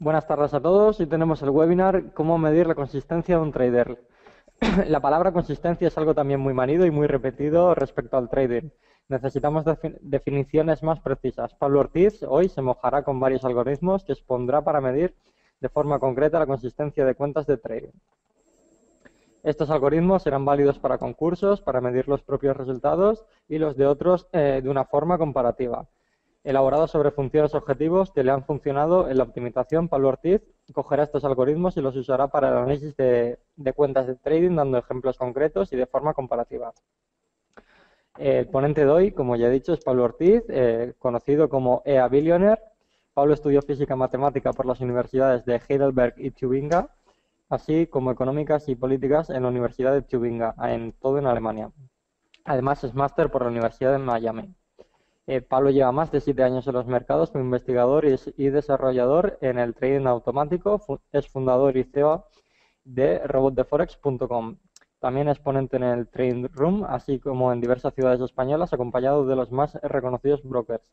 Buenas tardes a todos. Hoy tenemos el webinar Cómo medir la consistencia de un trader. la palabra consistencia es algo también muy manido y muy repetido respecto al trading. Necesitamos definiciones más precisas. Pablo Ortiz hoy se mojará con varios algoritmos que expondrá para medir de forma concreta la consistencia de cuentas de trading. Estos algoritmos serán válidos para concursos, para medir los propios resultados y los de otros eh, de una forma comparativa elaborado sobre funciones objetivos que le han funcionado en la optimización, Pablo Ortiz cogerá estos algoritmos y los usará para el análisis de, cuentas de trading, dando ejemplos concretos y de forma comparativa. El ponente de hoy, como ya he dicho, es Pablo Ortiz, eh, conocido como EA Billionaire. Pablo estudió física y matemática por las universidades de Heidelberg y Tübingen, así como económicas y políticas en la Universidad de Tübingen, en todo en Alemania. Además es máster por la Universidad de Miami. Eh, Pablo lleva más de siete años en los mercados como investigador y, desarrollador en el trading automático. es fundador y CEO de robotdeforex.com. También es ponente en el Trading Room, así como en diversas ciudades españolas, acompañado de los más reconocidos brokers.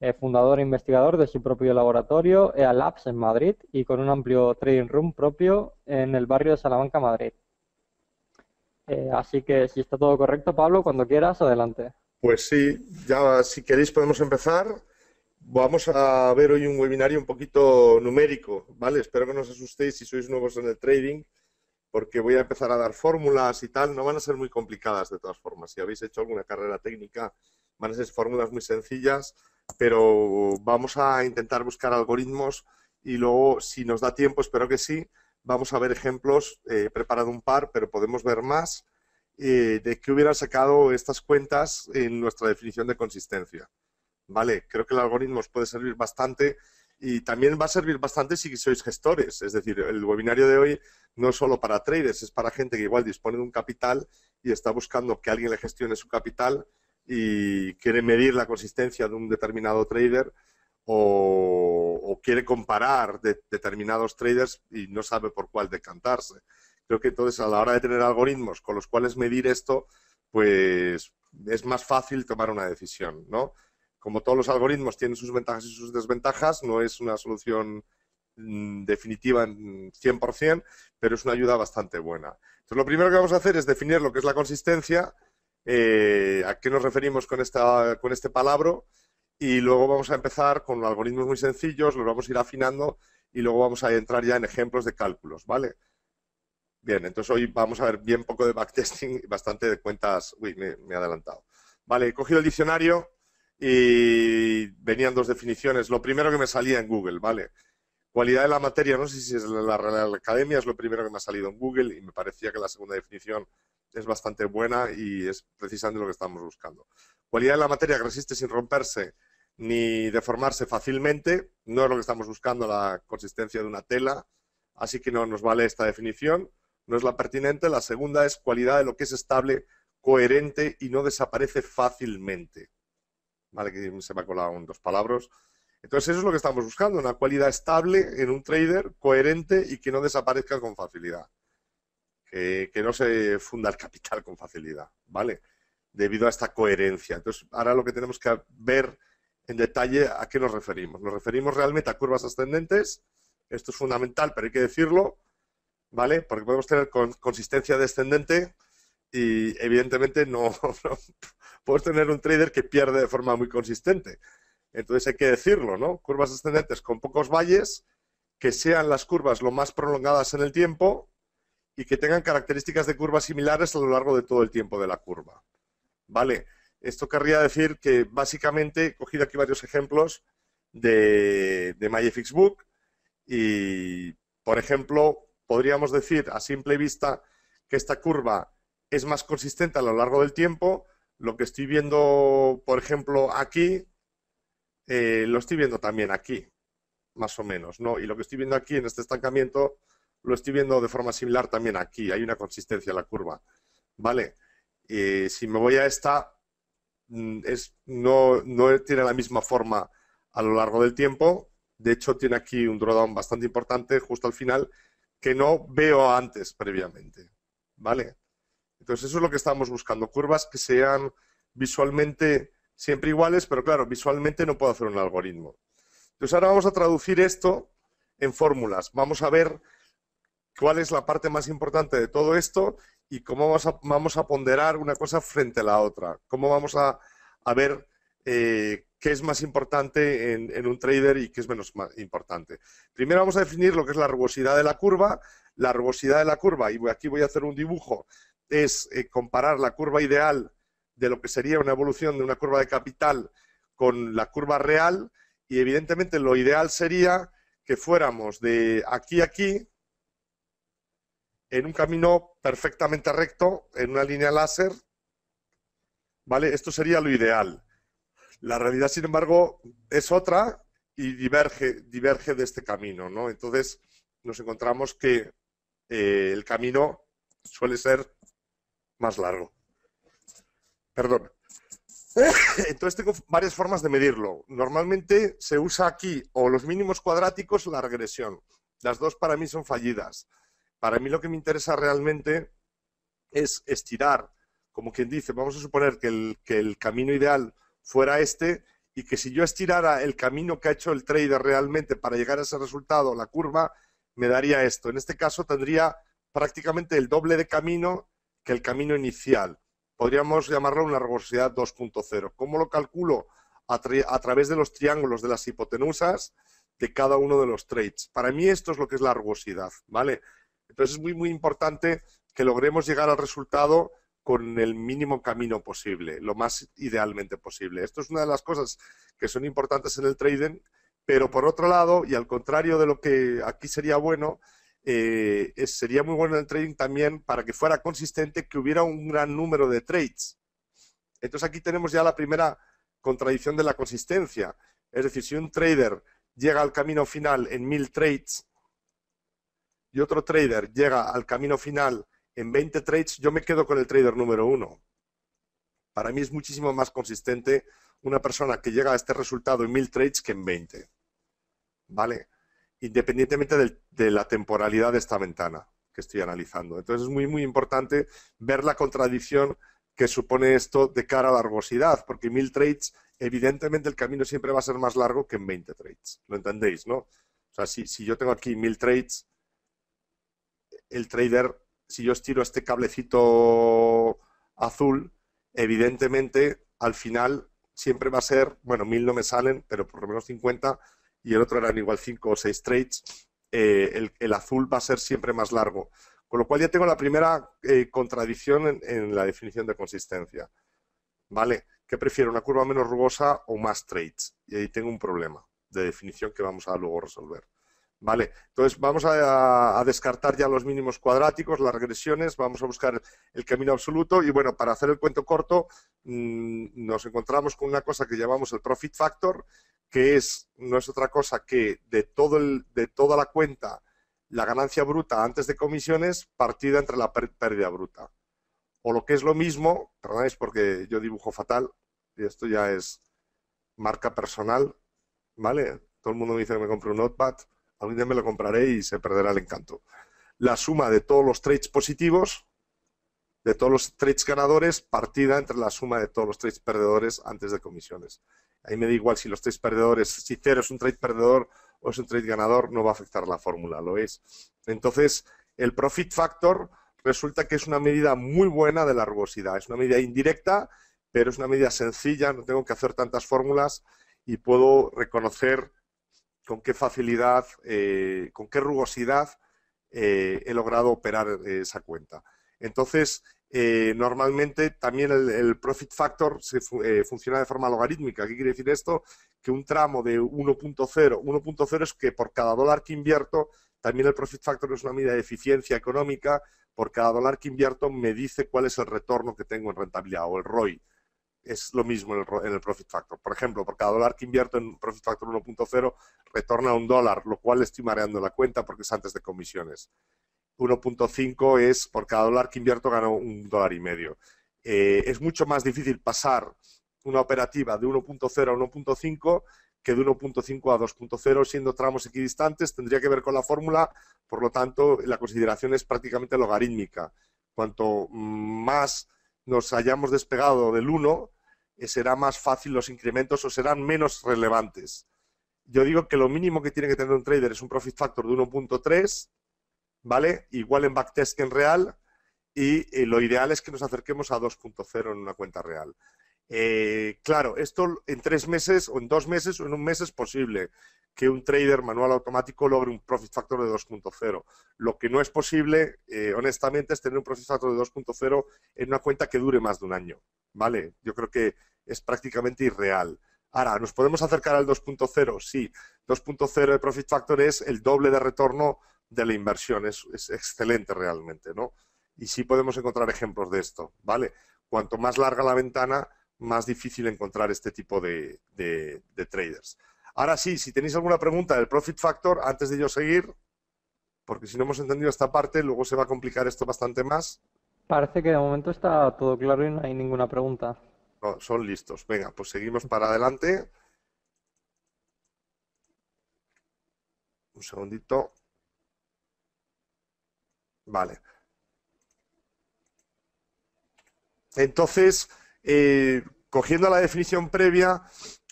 Eh, fundador e investigador de su propio laboratorio, EA Labs, en Madrid, y con un amplio Trading Room propio en el barrio de Salamanca, Madrid. Eh, así que si está todo correcto, Pablo, cuando quieras, adelante. Pues sí, ya si queréis podemos empezar. Vamos a ver hoy un webinario un poquito numérico, ¿vale? Espero que no os asustéis si sois nuevos en el trading, porque voy a empezar a dar fórmulas y tal. No van a ser muy complicadas de todas formas. Si habéis hecho alguna carrera técnica, van a ser fórmulas muy sencillas, pero vamos a intentar buscar algoritmos y luego, si nos da tiempo, espero que sí, vamos a ver ejemplos. Eh, he preparado un par, pero podemos ver más eh, de qué hubiera sacado estas cuentas en nuestra definición de consistencia. Vale, creo que el algoritmo os puede servir bastante y también va a servir bastante si sois gestores. Es decir, el webinario de hoy no es solo para traders, es para gente que igual dispone de un capital y está buscando que alguien le gestione su capital y quiere medir la consistencia de un determinado trader o, quiere comparar determinados traders y no sabe por cuál decantarse. Creo que entonces a la hora de tener algoritmos con los cuales medir esto, pues es más fácil tomar una decisión, ¿no? Como todos los algoritmos tienen sus ventajas y sus desventajas, no es una solución mm, definitiva en 100%, pero es una ayuda bastante buena. Entonces, lo primero que vamos a hacer es definir lo que es la consistencia, eh, a qué nos referimos con, esta, con este palabra y luego vamos a empezar con algoritmos muy sencillos, los vamos a ir afinando y luego vamos a entrar ya en ejemplos de cálculos, ¿vale? Bien, entonces hoy vamos a ver bien poco de backtesting y bastante de cuentas. Uy, me, me, he adelantado. Vale, he cogido el diccionario y venían dos definiciones. Lo primero que me salía en Google, ¿vale? Cualidad de la materia, no sé si es la Real Academia, es lo primero que me ha salido en Google y me parecía que la segunda definición es bastante buena y es precisamente lo que estamos buscando. Cualidad de la materia que resiste sin romperse ni deformarse fácilmente, no es lo que estamos buscando, la consistencia de una tela, así que no nos vale esta definición no es la pertinente. La segunda es cualidad de lo que es estable, coherente y no desaparece fácilmente. Vale, que se me ha colado en dos palabras. Entonces eso es lo que estamos buscando, una cualidad estable en un trader, coherente y que no desaparezca con facilidad. Que, que no se funda el capital con facilidad, ¿vale? Debido a esta coherencia. Entonces ahora lo que tenemos que ver en detalle a qué nos referimos. Nos referimos realmente a curvas ascendentes, esto es fundamental, pero hay que decirlo, ¿vale? Porque podemos tener consistencia descendente y evidentemente no, no, podemos tener un trader que pierde de forma muy consistente. Entonces hay que decirlo, ¿no? Curvas descendentes con pocos valles, que sean las curvas lo más prolongadas en el tiempo y que tengan características de curvas similares a lo largo de todo el tiempo de la curva. ¿Vale? Esto querría decir que básicamente he cogido aquí varios ejemplos de, de MyFXBook y, por ejemplo, podríamos decir a simple vista que esta curva es más consistente a lo largo del tiempo. Lo que estoy viendo, por ejemplo, aquí, eh, lo estoy viendo también aquí, más o menos. ¿no? Y lo que estoy viendo aquí en este estancamiento, lo estoy viendo de forma similar también aquí. Hay una consistencia en la curva. ¿Vale? si me voy a esta, mm, no, no tiene la misma forma a lo largo del tiempo. De hecho, tiene aquí un drawdown bastante importante justo al final que no veo antes previamente. ¿Vale? Entonces eso es lo que estamos buscando, curvas que sean visualmente siempre iguales, pero claro, visualmente no puedo hacer un algoritmo. Entonces ahora vamos a traducir esto en fórmulas. Vamos a ver cuál es la parte más importante de todo esto y cómo vamos a, ponderar una cosa frente a la otra. Cómo vamos a, ver eh, qué es más importante en, un trader y qué es menos importante. Primero vamos a definir lo que es la rugosidad de la curva. La rugosidad de la curva, y aquí voy a hacer un dibujo, es eh, comparar la curva ideal de lo que sería una evolución de una curva de capital con la curva real y evidentemente lo ideal sería que fuéramos de aquí a aquí en un camino perfectamente recto, en una línea láser, ¿vale? Esto sería lo ideal. La realidad, sin embargo, es otra y diverge, diverge de este camino, ¿no? Entonces nos encontramos que eh, el camino suele ser más largo. Perdón. Entonces tengo varias formas de medirlo. Normalmente se usa aquí o los mínimos cuadráticos o la regresión. Las dos para mí son fallidas. Para mí lo que me interesa realmente es estirar, como quien dice, vamos a suponer que el, que el camino ideal fuera este y que si yo estirara el camino que ha hecho el trader realmente para llegar a ese resultado, la curva, me daría esto. En este caso tendría prácticamente el doble de camino que el camino inicial. Podríamos llamarlo una rugosidad 2.0. ¿Cómo lo calculo? A, a, través de los triángulos de las hipotenusas de cada uno de los trades. Para mí esto es lo que es la rugosidad, ¿vale? Entonces es muy, muy importante que logremos llegar al resultado con el mínimo camino posible, lo más idealmente posible. Esto es una de las cosas que son importantes en el trading, pero por otro lado, y al contrario de lo que aquí sería bueno, eh, sería muy bueno en el trading también para que fuera consistente que hubiera un gran número de trades. Entonces aquí tenemos ya la primera contradicción de la consistencia. Es decir, si un trader llega al camino final en mil trades y otro trader llega al camino final en 20 trades yo me quedo con el trader número uno. Para mí es muchísimo más consistente una persona que llega a este resultado en mil trades que en 20. ¿Vale? Independientemente de, la temporalidad de esta ventana que estoy analizando. Entonces es muy, muy importante ver la contradicción que supone esto de cara a la largosidad, porque mil trades, evidentemente el camino siempre va a ser más largo que en 20 trades. ¿Lo entendéis, no? O sea, si, si yo tengo aquí mil trades, el trader si yo estiro este cablecito azul, evidentemente al final siempre va a ser, bueno, mil no me salen, pero por lo menos 50 y el otro eran igual 5 o 6 trades, eh, el, azul va a ser siempre más largo. Con lo cual ya tengo la primera eh, contradicción en, la definición de consistencia. ¿Vale? ¿Qué prefiero, una curva menos rugosa o más trades? Y ahí tengo un problema de definición que vamos a luego resolver. ¿Vale? Entonces vamos a, descartar ya los mínimos cuadráticos, las regresiones, vamos a buscar el camino absoluto y bueno, para hacer el cuento corto, mm, nos encontramos con una cosa que llamamos el profit factor, que es, no es otra cosa que de, todo el, de toda la cuenta, la ganancia bruta antes de comisiones partida entre la pérdida bruta. O lo que es lo mismo, es porque yo dibujo fatal, y esto ya es marca personal, ¿vale? Todo el mundo me dice que me compre un notepad. Alguien me lo compraré y se perderá el encanto. La suma de todos los trades positivos, de todos los trades ganadores, partida entre la suma de todos los trades perdedores antes de comisiones. Ahí me da igual si los trades perdedores, si cero es un trade perdedor o es un trade ganador, no va a afectar la fórmula, lo es. Entonces, el profit factor resulta que es una medida muy buena de la rugosidad. Es una medida indirecta, pero es una medida sencilla, no tengo que hacer tantas fórmulas y puedo reconocer con qué facilidad, eh, con qué rugosidad eh, he logrado operar eh, esa cuenta. Entonces, normalmente también el, el, profit factor se, funciona de forma logarítmica. ¿Qué quiere decir esto? Que un tramo de 1.0, 1.0 es que por cada dólar que invierto, también el profit factor es una medida de eficiencia económica, por cada dólar que invierto me dice cuál es el retorno que tengo en rentabilidad o el ROI es lo mismo en el, profit factor. Por ejemplo, por cada dólar que invierto en profit factor 1.0, retorna un dólar, lo cual estoy mareando la cuenta porque es antes de comisiones. 1.5 es por cada dólar que invierto gano un dólar y medio. Eh, es mucho más difícil pasar una operativa de 1.0 a 1.5 que de 1.5 a 2.0 siendo tramos equidistantes, tendría que ver con la fórmula, por lo tanto la consideración es prácticamente logarítmica. Cuanto más nos hayamos despegado del 1, será más fácil los incrementos o serán menos relevantes. Yo digo que lo mínimo que tiene que tener un trader es un profit factor de 1.3, ¿vale? Igual en backtest que en real, y eh, lo ideal es que nos acerquemos a 2.0 en una cuenta real. Eh, claro, esto en tres meses o en dos meses o en un mes es posible, que un trader manual automático logre un profit factor de 2.0. Lo que no es posible, eh, honestamente, es tener un profit factor de 2.0 en una cuenta que dure más de un año. ¿Vale? Yo creo que es prácticamente irreal. Ahora, ¿nos podemos acercar al 2.0? Sí. 2.0 de profit factor es el doble de retorno de la inversión. Es, excelente realmente, ¿no? Y sí podemos encontrar ejemplos de esto, ¿vale? Cuanto más larga la ventana, más difícil encontrar este tipo de traders. Ahora sí, si tenéis alguna pregunta del Profit Factor, antes de yo seguir, porque si no hemos entendido esta parte, luego se va a complicar esto bastante más. Parece que de momento está todo claro y no hay ninguna pregunta. son listos. Venga, pues seguimos para adelante. Un segundito. Vale. Entonces, eh, cogiendo la definición previa,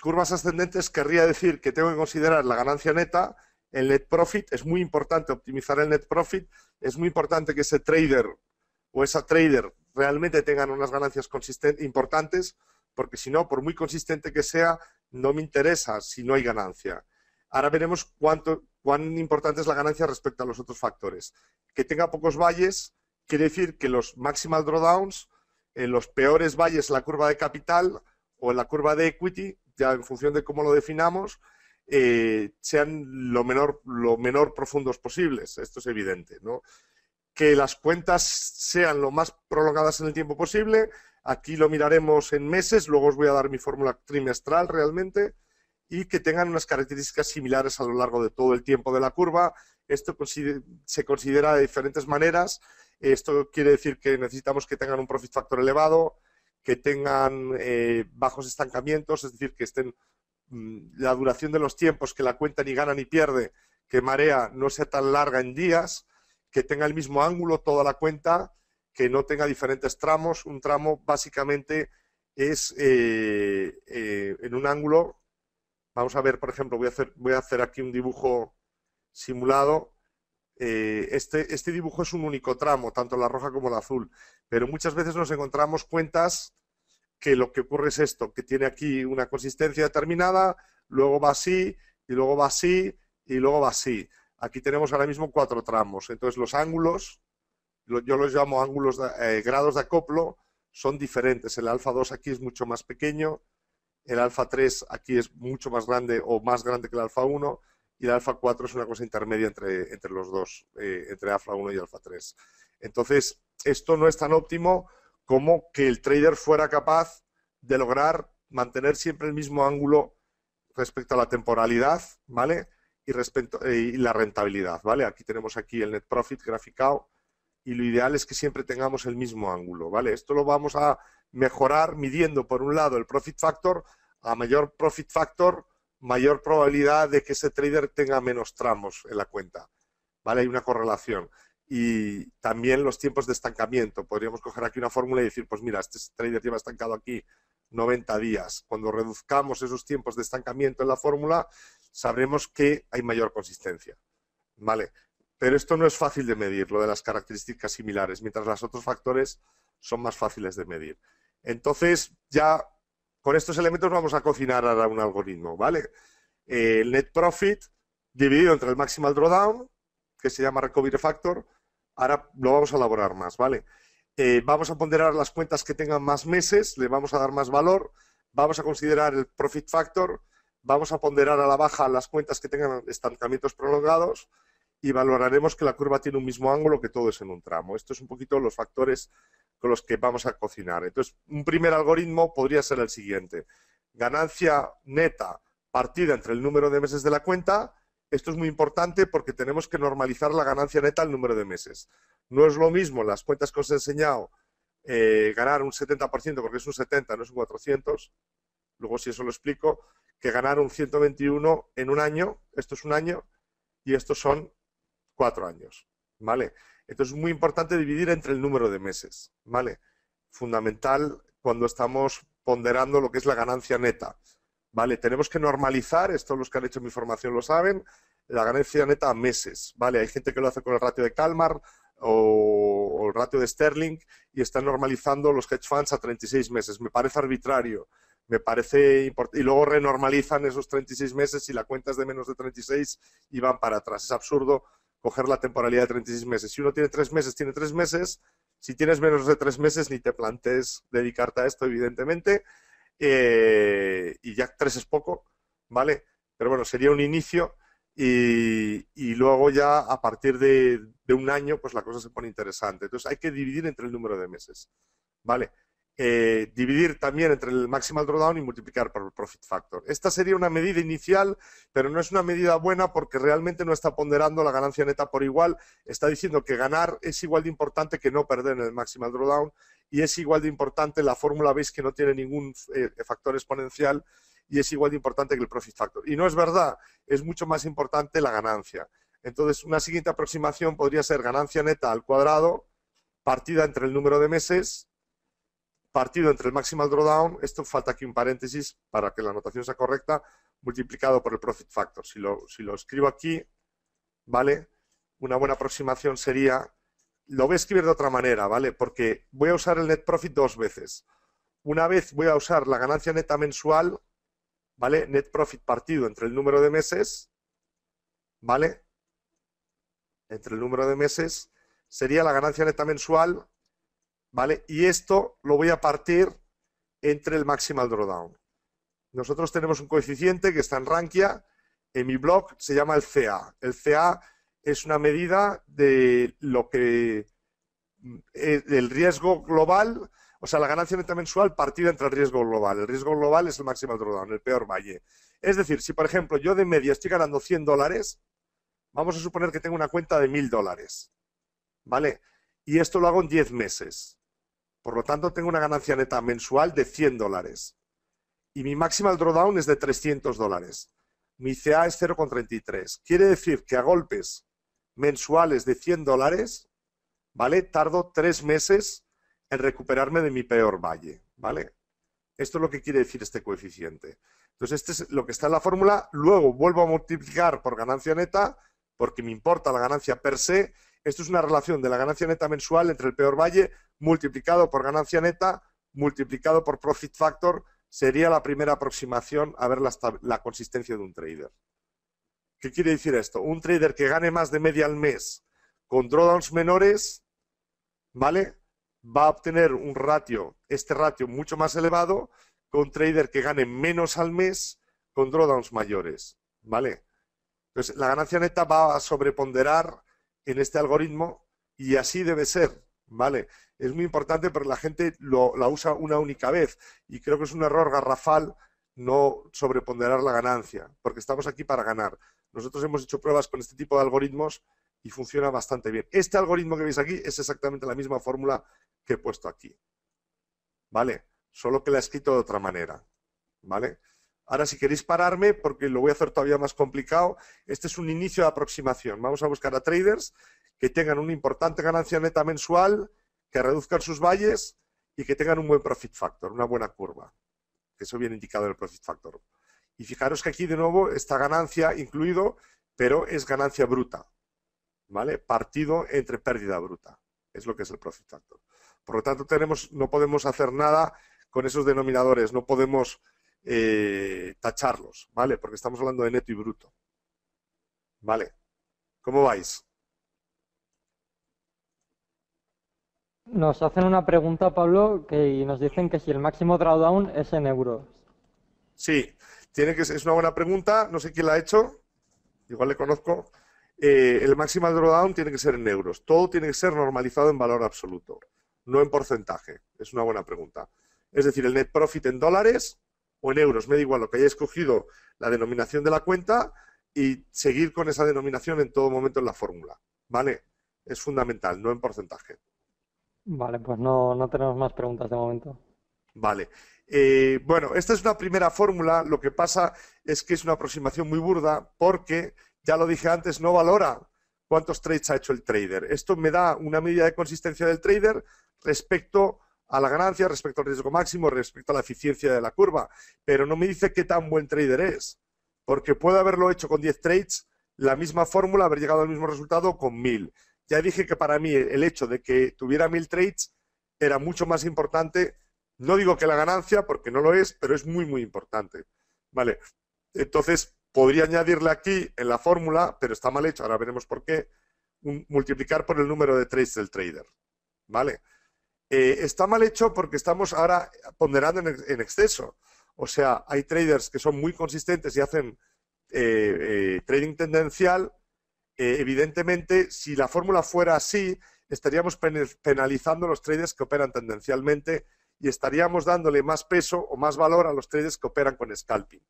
curvas ascendentes querría decir que tengo que considerar la ganancia neta, el net profit, es muy importante optimizar el net profit, es muy importante que ese trader o esa trader realmente tengan unas ganancias importantes, porque si no, por muy consistente que sea, no me interesa si no hay ganancia. Ahora veremos cuánto, cuán importante es la ganancia respecto a los otros factores. Que tenga pocos valles quiere decir que los maximal drawdowns, en los peores valles la curva de capital o en la curva de equity, ya en función de cómo lo definamos, eh, sean lo menor, lo menor profundos posibles. Esto es evidente, ¿no? Que las cuentas sean lo más prolongadas en el tiempo posible. Aquí lo miraremos en meses, luego os voy a dar mi fórmula trimestral realmente, y que tengan unas características similares a lo largo de todo el tiempo de la curva. Esto se considera de diferentes maneras. Esto quiere decir que necesitamos que tengan un profit factor elevado, que tengan eh, bajos estancamientos, es decir, que estén mm, la duración de los tiempos que la cuenta ni gana ni pierde, que marea no sea tan larga en días, que tenga el mismo ángulo toda la cuenta, que no tenga diferentes tramos. Un tramo básicamente es eh, eh, en un ángulo. Vamos a ver, por ejemplo, voy a hacer, voy a hacer aquí un dibujo simulado. Eh, este, este, dibujo es un único tramo, tanto la roja como la azul, pero muchas veces nos encontramos cuentas que lo que ocurre es esto, que tiene aquí una consistencia determinada, luego va así, y luego va así, y luego va así. Aquí tenemos ahora mismo cuatro tramos, entonces los ángulos, yo los llamo ángulos, eh, grados de acoplo, son diferentes. El alfa 2 aquí es mucho más pequeño, el alfa 3 aquí es mucho más grande o más grande que el alfa 1, y el alfa 4 es una cosa intermedia entre, entre los dos, eh, entre alfa 1 y alfa 3. Entonces, esto no es tan óptimo como que el trader fuera capaz de lograr mantener siempre el mismo ángulo respecto a la temporalidad, ¿vale? Y respecto eh, y la rentabilidad, ¿vale? Aquí tenemos aquí el net profit graficado y lo ideal es que siempre tengamos el mismo ángulo, ¿vale? Esto lo vamos a mejorar midiendo por un lado el profit factor, a mayor profit factor mayor probabilidad de que ese trader tenga menos tramos en la cuenta. ¿Vale? Hay una correlación. Y también los tiempos de estancamiento. Podríamos coger aquí una fórmula y decir, pues mira, este trader lleva estancado aquí 90 días. Cuando reduzcamos esos tiempos de estancamiento en la fórmula, sabremos que hay mayor consistencia. ¿Vale? Pero esto no es fácil de medir, lo de las características similares, mientras los otros factores son más fáciles de medir. Entonces, ya con estos elementos vamos a cocinar ahora un algoritmo, ¿vale? Eh, el net profit dividido entre el maximal drawdown, que se llama recovery factor, ahora lo vamos a elaborar más, ¿vale? Eh, vamos a ponderar las cuentas que tengan más meses, le vamos a dar más valor, vamos a considerar el profit factor, vamos a ponderar a la baja las cuentas que tengan estancamientos prolongados, y valoraremos que la curva tiene un mismo ángulo, que todo es en un tramo. Esto es un poquito los factores con los que vamos a cocinar. Entonces, un primer algoritmo podría ser el siguiente. Ganancia neta partida entre el número de meses de la cuenta. Esto es muy importante porque tenemos que normalizar la ganancia neta al número de meses. No es lo mismo las cuentas que os he enseñado eh, ganar un 70%, porque es un 70, no es un 400, luego si eso lo explico, que ganar un 121 en un año, esto es un año, y estos son cuatro años, ¿vale? Entonces es muy importante dividir entre el número de meses, ¿vale? Fundamental cuando estamos ponderando lo que es la ganancia neta, ¿vale? Tenemos que normalizar, esto los que han hecho mi formación lo saben, la ganancia neta a meses, ¿vale? Hay gente que lo hace con el ratio de Calmar o, el ratio de Sterling y están normalizando los hedge funds a 36 meses. Me parece arbitrario, me parece Y luego renormalizan esos 36 meses y la cuenta es de menos de 36 y van para atrás. Es absurdo coger la temporalidad de 36 meses. Si uno tiene tres meses, tiene tres meses. Si tienes menos de tres meses, ni te plantees dedicarte a esto, evidentemente. Eh, y ya tres es poco, ¿vale? Pero bueno, sería un inicio y, luego ya a partir de, de, un año, pues la cosa se pone interesante. Entonces hay que dividir entre el número de meses, ¿vale? Eh, dividir también entre el maximal drawdown y multiplicar por el profit factor. Esta sería una medida inicial, pero no es una medida buena porque realmente no está ponderando la ganancia neta por igual. Está diciendo que ganar es igual de importante que no perder en el maximal drawdown y es igual de importante la fórmula veis que no tiene ningún eh, factor exponencial y es igual de importante que el profit factor. Y no es verdad, es mucho más importante la ganancia. Entonces, una siguiente aproximación podría ser ganancia neta al cuadrado partida entre el número de meses partido entre el maximal drawdown, esto falta aquí un paréntesis para que la anotación sea correcta, multiplicado por el profit factor. Si lo, si lo escribo aquí, ¿vale? Una buena aproximación sería, lo voy a escribir de otra manera, ¿vale? Porque voy a usar el net profit dos veces. Una vez voy a usar la ganancia neta mensual, ¿vale? Net profit partido entre el número de meses, ¿vale? Entre el número de meses sería la ganancia neta mensual y esto lo voy a partir entre el maximal drawdown. Nosotros tenemos un coeficiente que está en Rankia, en mi blog se llama el CA. El CA es una medida de lo que eh, el riesgo global, o sea, la ganancia neta mensual partida entre el riesgo global. El riesgo global es el maximal drawdown, el peor valle. Es decir, si por ejemplo yo de media estoy ganando 100 dólares, vamos a suponer que tengo una cuenta de 1000 dólares, ¿vale? Y esto lo hago en 10 meses. Por lo tanto, tengo una ganancia neta mensual de 100 dólares. Y mi máxima drawdown es de 300 dólares. Mi CA es 0,33. Quiere decir que a golpes mensuales de 100 dólares, ¿vale? Tardo tres meses en recuperarme de mi peor valle, ¿vale? Esto es lo que quiere decir este coeficiente. Entonces, este es lo que está en la fórmula. Luego vuelvo a multiplicar por ganancia neta, porque me importa la ganancia per se, esto es una relación de la ganancia neta mensual entre el peor valle multiplicado por ganancia neta multiplicado por profit factor sería la primera aproximación a ver la, la consistencia de un trader. ¿Qué quiere decir esto? Un trader que gane más de media al mes con drawdowns menores, ¿vale? Va a obtener un ratio, este ratio mucho más elevado con un trader que gane menos al mes con drawdowns mayores, ¿vale? Entonces, la ganancia neta va a sobreponderar en este algoritmo y así debe ser, ¿vale? Es muy importante, pero la gente lo, la usa una única vez y creo que es un error garrafal no sobreponderar la ganancia, porque estamos aquí para ganar. Nosotros hemos hecho pruebas con este tipo de algoritmos y funciona bastante bien. Este algoritmo que veis aquí es exactamente la misma fórmula que he puesto aquí, ¿vale? Solo que la he escrito de otra manera, ¿vale? Ahora, si queréis pararme, porque lo voy a hacer todavía más complicado, este es un inicio de aproximación. Vamos a buscar a traders que tengan una importante ganancia neta mensual, que reduzcan sus valles y que tengan un buen profit factor, una buena curva. Eso viene indicado en el profit factor. Y fijaros que aquí, de nuevo, está ganancia incluido, pero es ganancia bruta. ¿Vale? Partido entre pérdida bruta. Es lo que es el profit factor. Por lo tanto, tenemos, no podemos hacer nada con esos denominadores. No podemos eh, tacharlos, ¿vale? Porque estamos hablando de neto y bruto. ¿Vale? ¿Cómo vais? Nos hacen una pregunta, Pablo, que nos dicen que si el máximo drawdown es en euros. Sí, tiene que es una buena pregunta, no sé quién la ha hecho, igual le conozco. Eh, el máximo drawdown tiene que ser en euros. Todo tiene que ser normalizado en valor absoluto, no en porcentaje. Es una buena pregunta. Es decir, el net profit en dólares o en euros, me da igual lo que haya escogido la denominación de la cuenta y seguir con esa denominación en todo momento en la fórmula, ¿vale? Es fundamental, no en porcentaje. Vale, pues no, tenemos más preguntas de momento. Vale. Eh, bueno, esta es una primera fórmula. Lo que pasa es que es una aproximación muy burda porque, ya lo dije antes, no valora cuántos trades ha hecho el trader. Esto me da una medida de consistencia del trader respecto a la ganancia, respecto al riesgo máximo, respecto a la eficiencia de la curva, pero no me dice qué tan buen trader es, porque puede haberlo hecho con 10 trades, la misma fórmula, haber llegado al mismo resultado con 1000. Ya dije que para mí el hecho de que tuviera 1000 trades era mucho más importante, no digo que la ganancia, porque no lo es, pero es muy, muy importante. Vale, entonces podría añadirle aquí en la fórmula, pero está mal hecho, ahora veremos por qué, multiplicar por el número de trades del trader. Vale. Eh, está mal hecho porque estamos ahora ponderando en, exceso. O sea, hay traders que son muy consistentes y hacen eh, eh, trading tendencial. evidentemente, si la fórmula fuera así, estaríamos penalizando a los traders que operan tendencialmente y estaríamos dándole más peso o más valor a los traders que operan con scalping.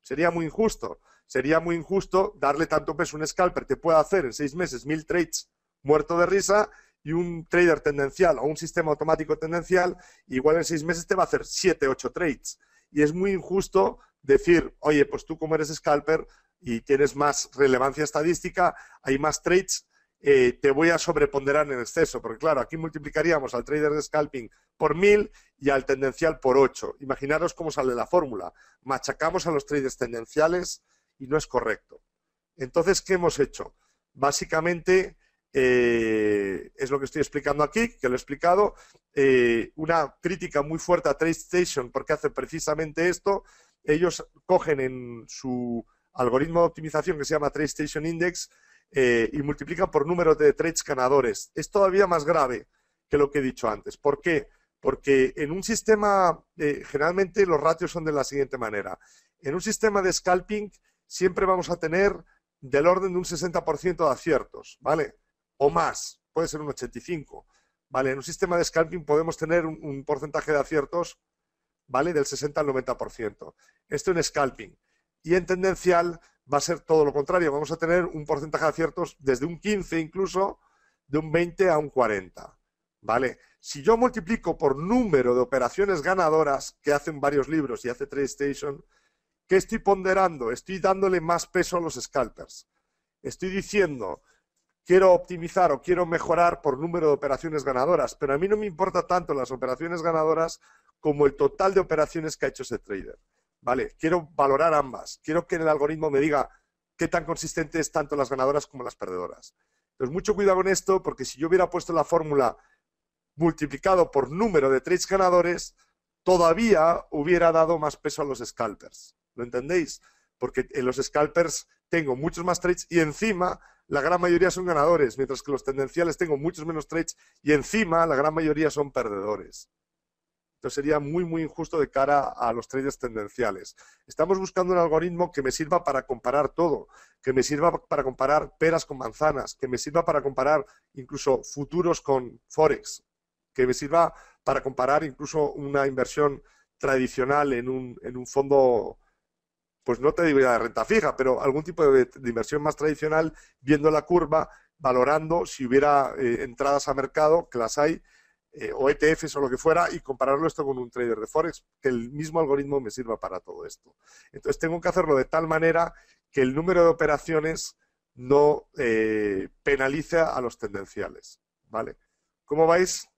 Sería muy injusto. Sería muy injusto darle tanto peso a un scalper que pueda hacer en seis meses mil trades muerto de risa y un trader tendencial o un sistema automático tendencial, igual en seis meses te va a hacer siete, ocho trades. Y es muy injusto decir, oye, pues tú como eres scalper y tienes más relevancia estadística, hay más trades, eh, te voy a sobreponderar en exceso, porque claro, aquí multiplicaríamos al trader de scalping por mil y al tendencial por ocho. Imaginaros cómo sale la fórmula. Machacamos a los traders tendenciales y no es correcto. Entonces, ¿qué hemos hecho? Básicamente, eh, es lo que estoy explicando aquí, que lo he explicado, eh, una crítica muy fuerte a TradeStation porque hace precisamente esto. Ellos cogen en su algoritmo de optimización que se llama TradeStation Index eh, y multiplican por número de trades ganadores. Es todavía más grave que lo que he dicho antes. ¿Por qué? Porque en un sistema, generalmente los ratios son de la siguiente manera. En un sistema de scalping siempre vamos a tener del orden de un 60% de aciertos, ¿vale? o más, puede ser un 85. ¿Vale? En un sistema de scalping podemos tener un, porcentaje de aciertos ¿vale? del 60 al 90%. Esto en scalping. Y en tendencial va a ser todo lo contrario. Vamos a tener un porcentaje de aciertos desde un 15 incluso, de un 20 a un 40. ¿Vale? Si yo multiplico por número de operaciones ganadoras que hacen varios libros y hace TradeStation, ¿qué estoy ponderando? Estoy dándole más peso a los scalpers. Estoy diciendo quiero optimizar o quiero mejorar por número de operaciones ganadoras, pero a mí no me importa tanto las operaciones ganadoras como el total de operaciones que ha hecho ese trader. ¿Vale? Quiero valorar ambas. Quiero que el algoritmo me diga qué tan consistente es tanto las ganadoras como las perdedoras. Entonces, mucho cuidado con esto, porque si yo hubiera puesto la fórmula multiplicado por número de trades ganadores, todavía hubiera dado más peso a los scalpers. ¿Lo entendéis? Porque en los scalpers tengo muchos más trades y encima la gran mayoría son ganadores, mientras que los tendenciales tengo muchos menos trades y encima la gran mayoría son perdedores. Entonces sería muy, muy injusto de cara a los trades tendenciales. Estamos buscando un algoritmo que me sirva para comparar todo, que me sirva para comparar peras con manzanas, que me sirva para comparar incluso futuros con Forex, que me sirva para comparar incluso una inversión tradicional en un, en un fondo pues no te digo de renta fija, pero algún tipo de, inversión más tradicional, viendo la curva, valorando si hubiera eh, entradas a mercado, que las hay, eh, o ETFs o lo que fuera, y compararlo esto con un trader de Forex, que el mismo algoritmo me sirva para todo esto. Entonces tengo que hacerlo de tal manera que el número de operaciones no eh, penalice a los tendenciales. ¿Vale? ¿Cómo vais?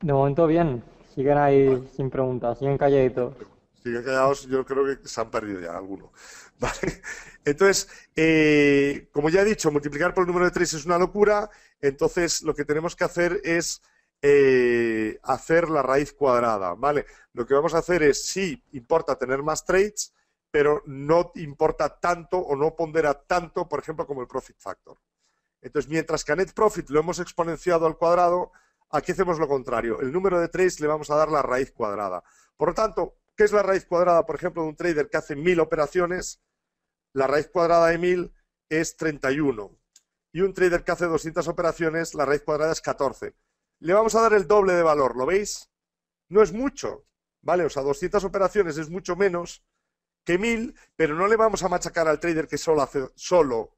De momento bien. Siguen ahí sin preguntas, siguen calladitos. Siguen callados, yo creo que se han perdido ya algunos ¿Vale? Entonces, eh, como ya he dicho, multiplicar por el número de 3 es una locura, entonces lo que tenemos que hacer es eh, hacer la raíz cuadrada, ¿vale? Lo que vamos a hacer es, sí, importa tener más trades, pero no importa tanto o no pondera tanto, por ejemplo, como el profit factor. Entonces, mientras que a net profit lo hemos exponenciado al cuadrado, Aquí hacemos lo contrario. El número de trades le vamos a dar la raíz cuadrada. Por lo tanto, ¿qué es la raíz cuadrada, por ejemplo, de un trader que hace mil operaciones? La raíz cuadrada de mil es 31. Y un trader que hace 200 operaciones, la raíz cuadrada es 14. Le vamos a dar el doble de valor, ¿lo veis? No es mucho, ¿vale? O sea, 200 operaciones es mucho menos que 1000, pero no le vamos a machacar al trader que solo hace, solo,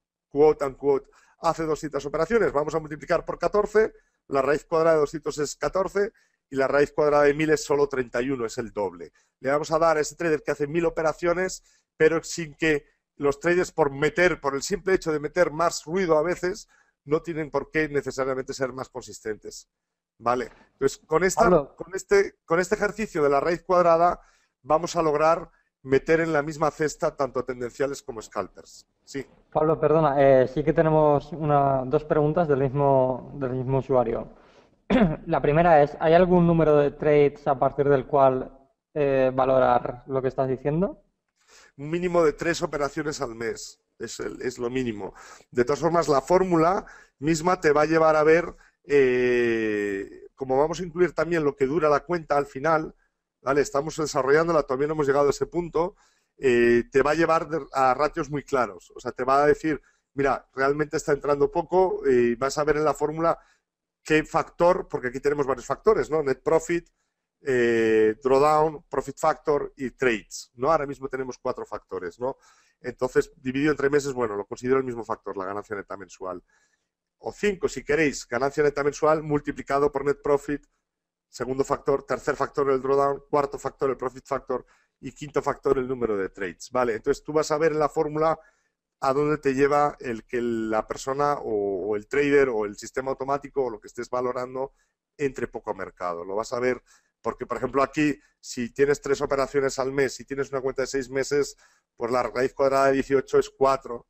hace 200 operaciones. Vamos a multiplicar por 14 la raíz cuadrada de 200 es 14 y la raíz cuadrada de 1000 es solo 31, es el doble. Le vamos a dar a ese trader que hace 1000 operaciones, pero sin que los traders por meter, por el simple hecho de meter más ruido a veces, no tienen por qué necesariamente ser más consistentes. Vale, entonces con, esta, con, este, con este ejercicio de la raíz cuadrada vamos a lograr meter en la misma cesta tanto tendenciales como scalpers. Sí. Pablo, perdona, eh, sí que tenemos una, dos preguntas del mismo, del mismo usuario. la primera es, ¿hay algún número de trades a partir del cual eh, valorar lo que estás diciendo? Un mínimo de tres operaciones al mes, es, el, es lo mínimo. De todas formas, la fórmula misma te va a llevar a ver, eh, como vamos a incluir también lo que dura la cuenta al final, ¿vale? Estamos desarrollándola, todavía no hemos llegado a ese punto, eh, te va a llevar a ratios muy claros. O sea, te va a decir, mira, realmente está entrando poco y eh, vas a ver en la fórmula qué factor, porque aquí tenemos varios factores, ¿no? Net profit, eh, drawdown, profit factor y trades, ¿no? Ahora mismo tenemos cuatro factores, ¿no? Entonces, dividido entre meses, bueno, lo considero el mismo factor, la ganancia neta mensual. O cinco, si queréis, ganancia neta mensual multiplicado por net profit Segundo factor, tercer factor el drawdown, cuarto factor el profit factor y quinto factor el número de trades. Vale, entonces tú vas a ver en la fórmula a dónde te lleva el que la persona o, el trader o el sistema automático o lo que estés valorando entre poco mercado. Lo vas a ver porque, por ejemplo, aquí, si tienes tres operaciones al mes, y tienes una cuenta de seis meses, pues la raíz cuadrada de 18 es 4.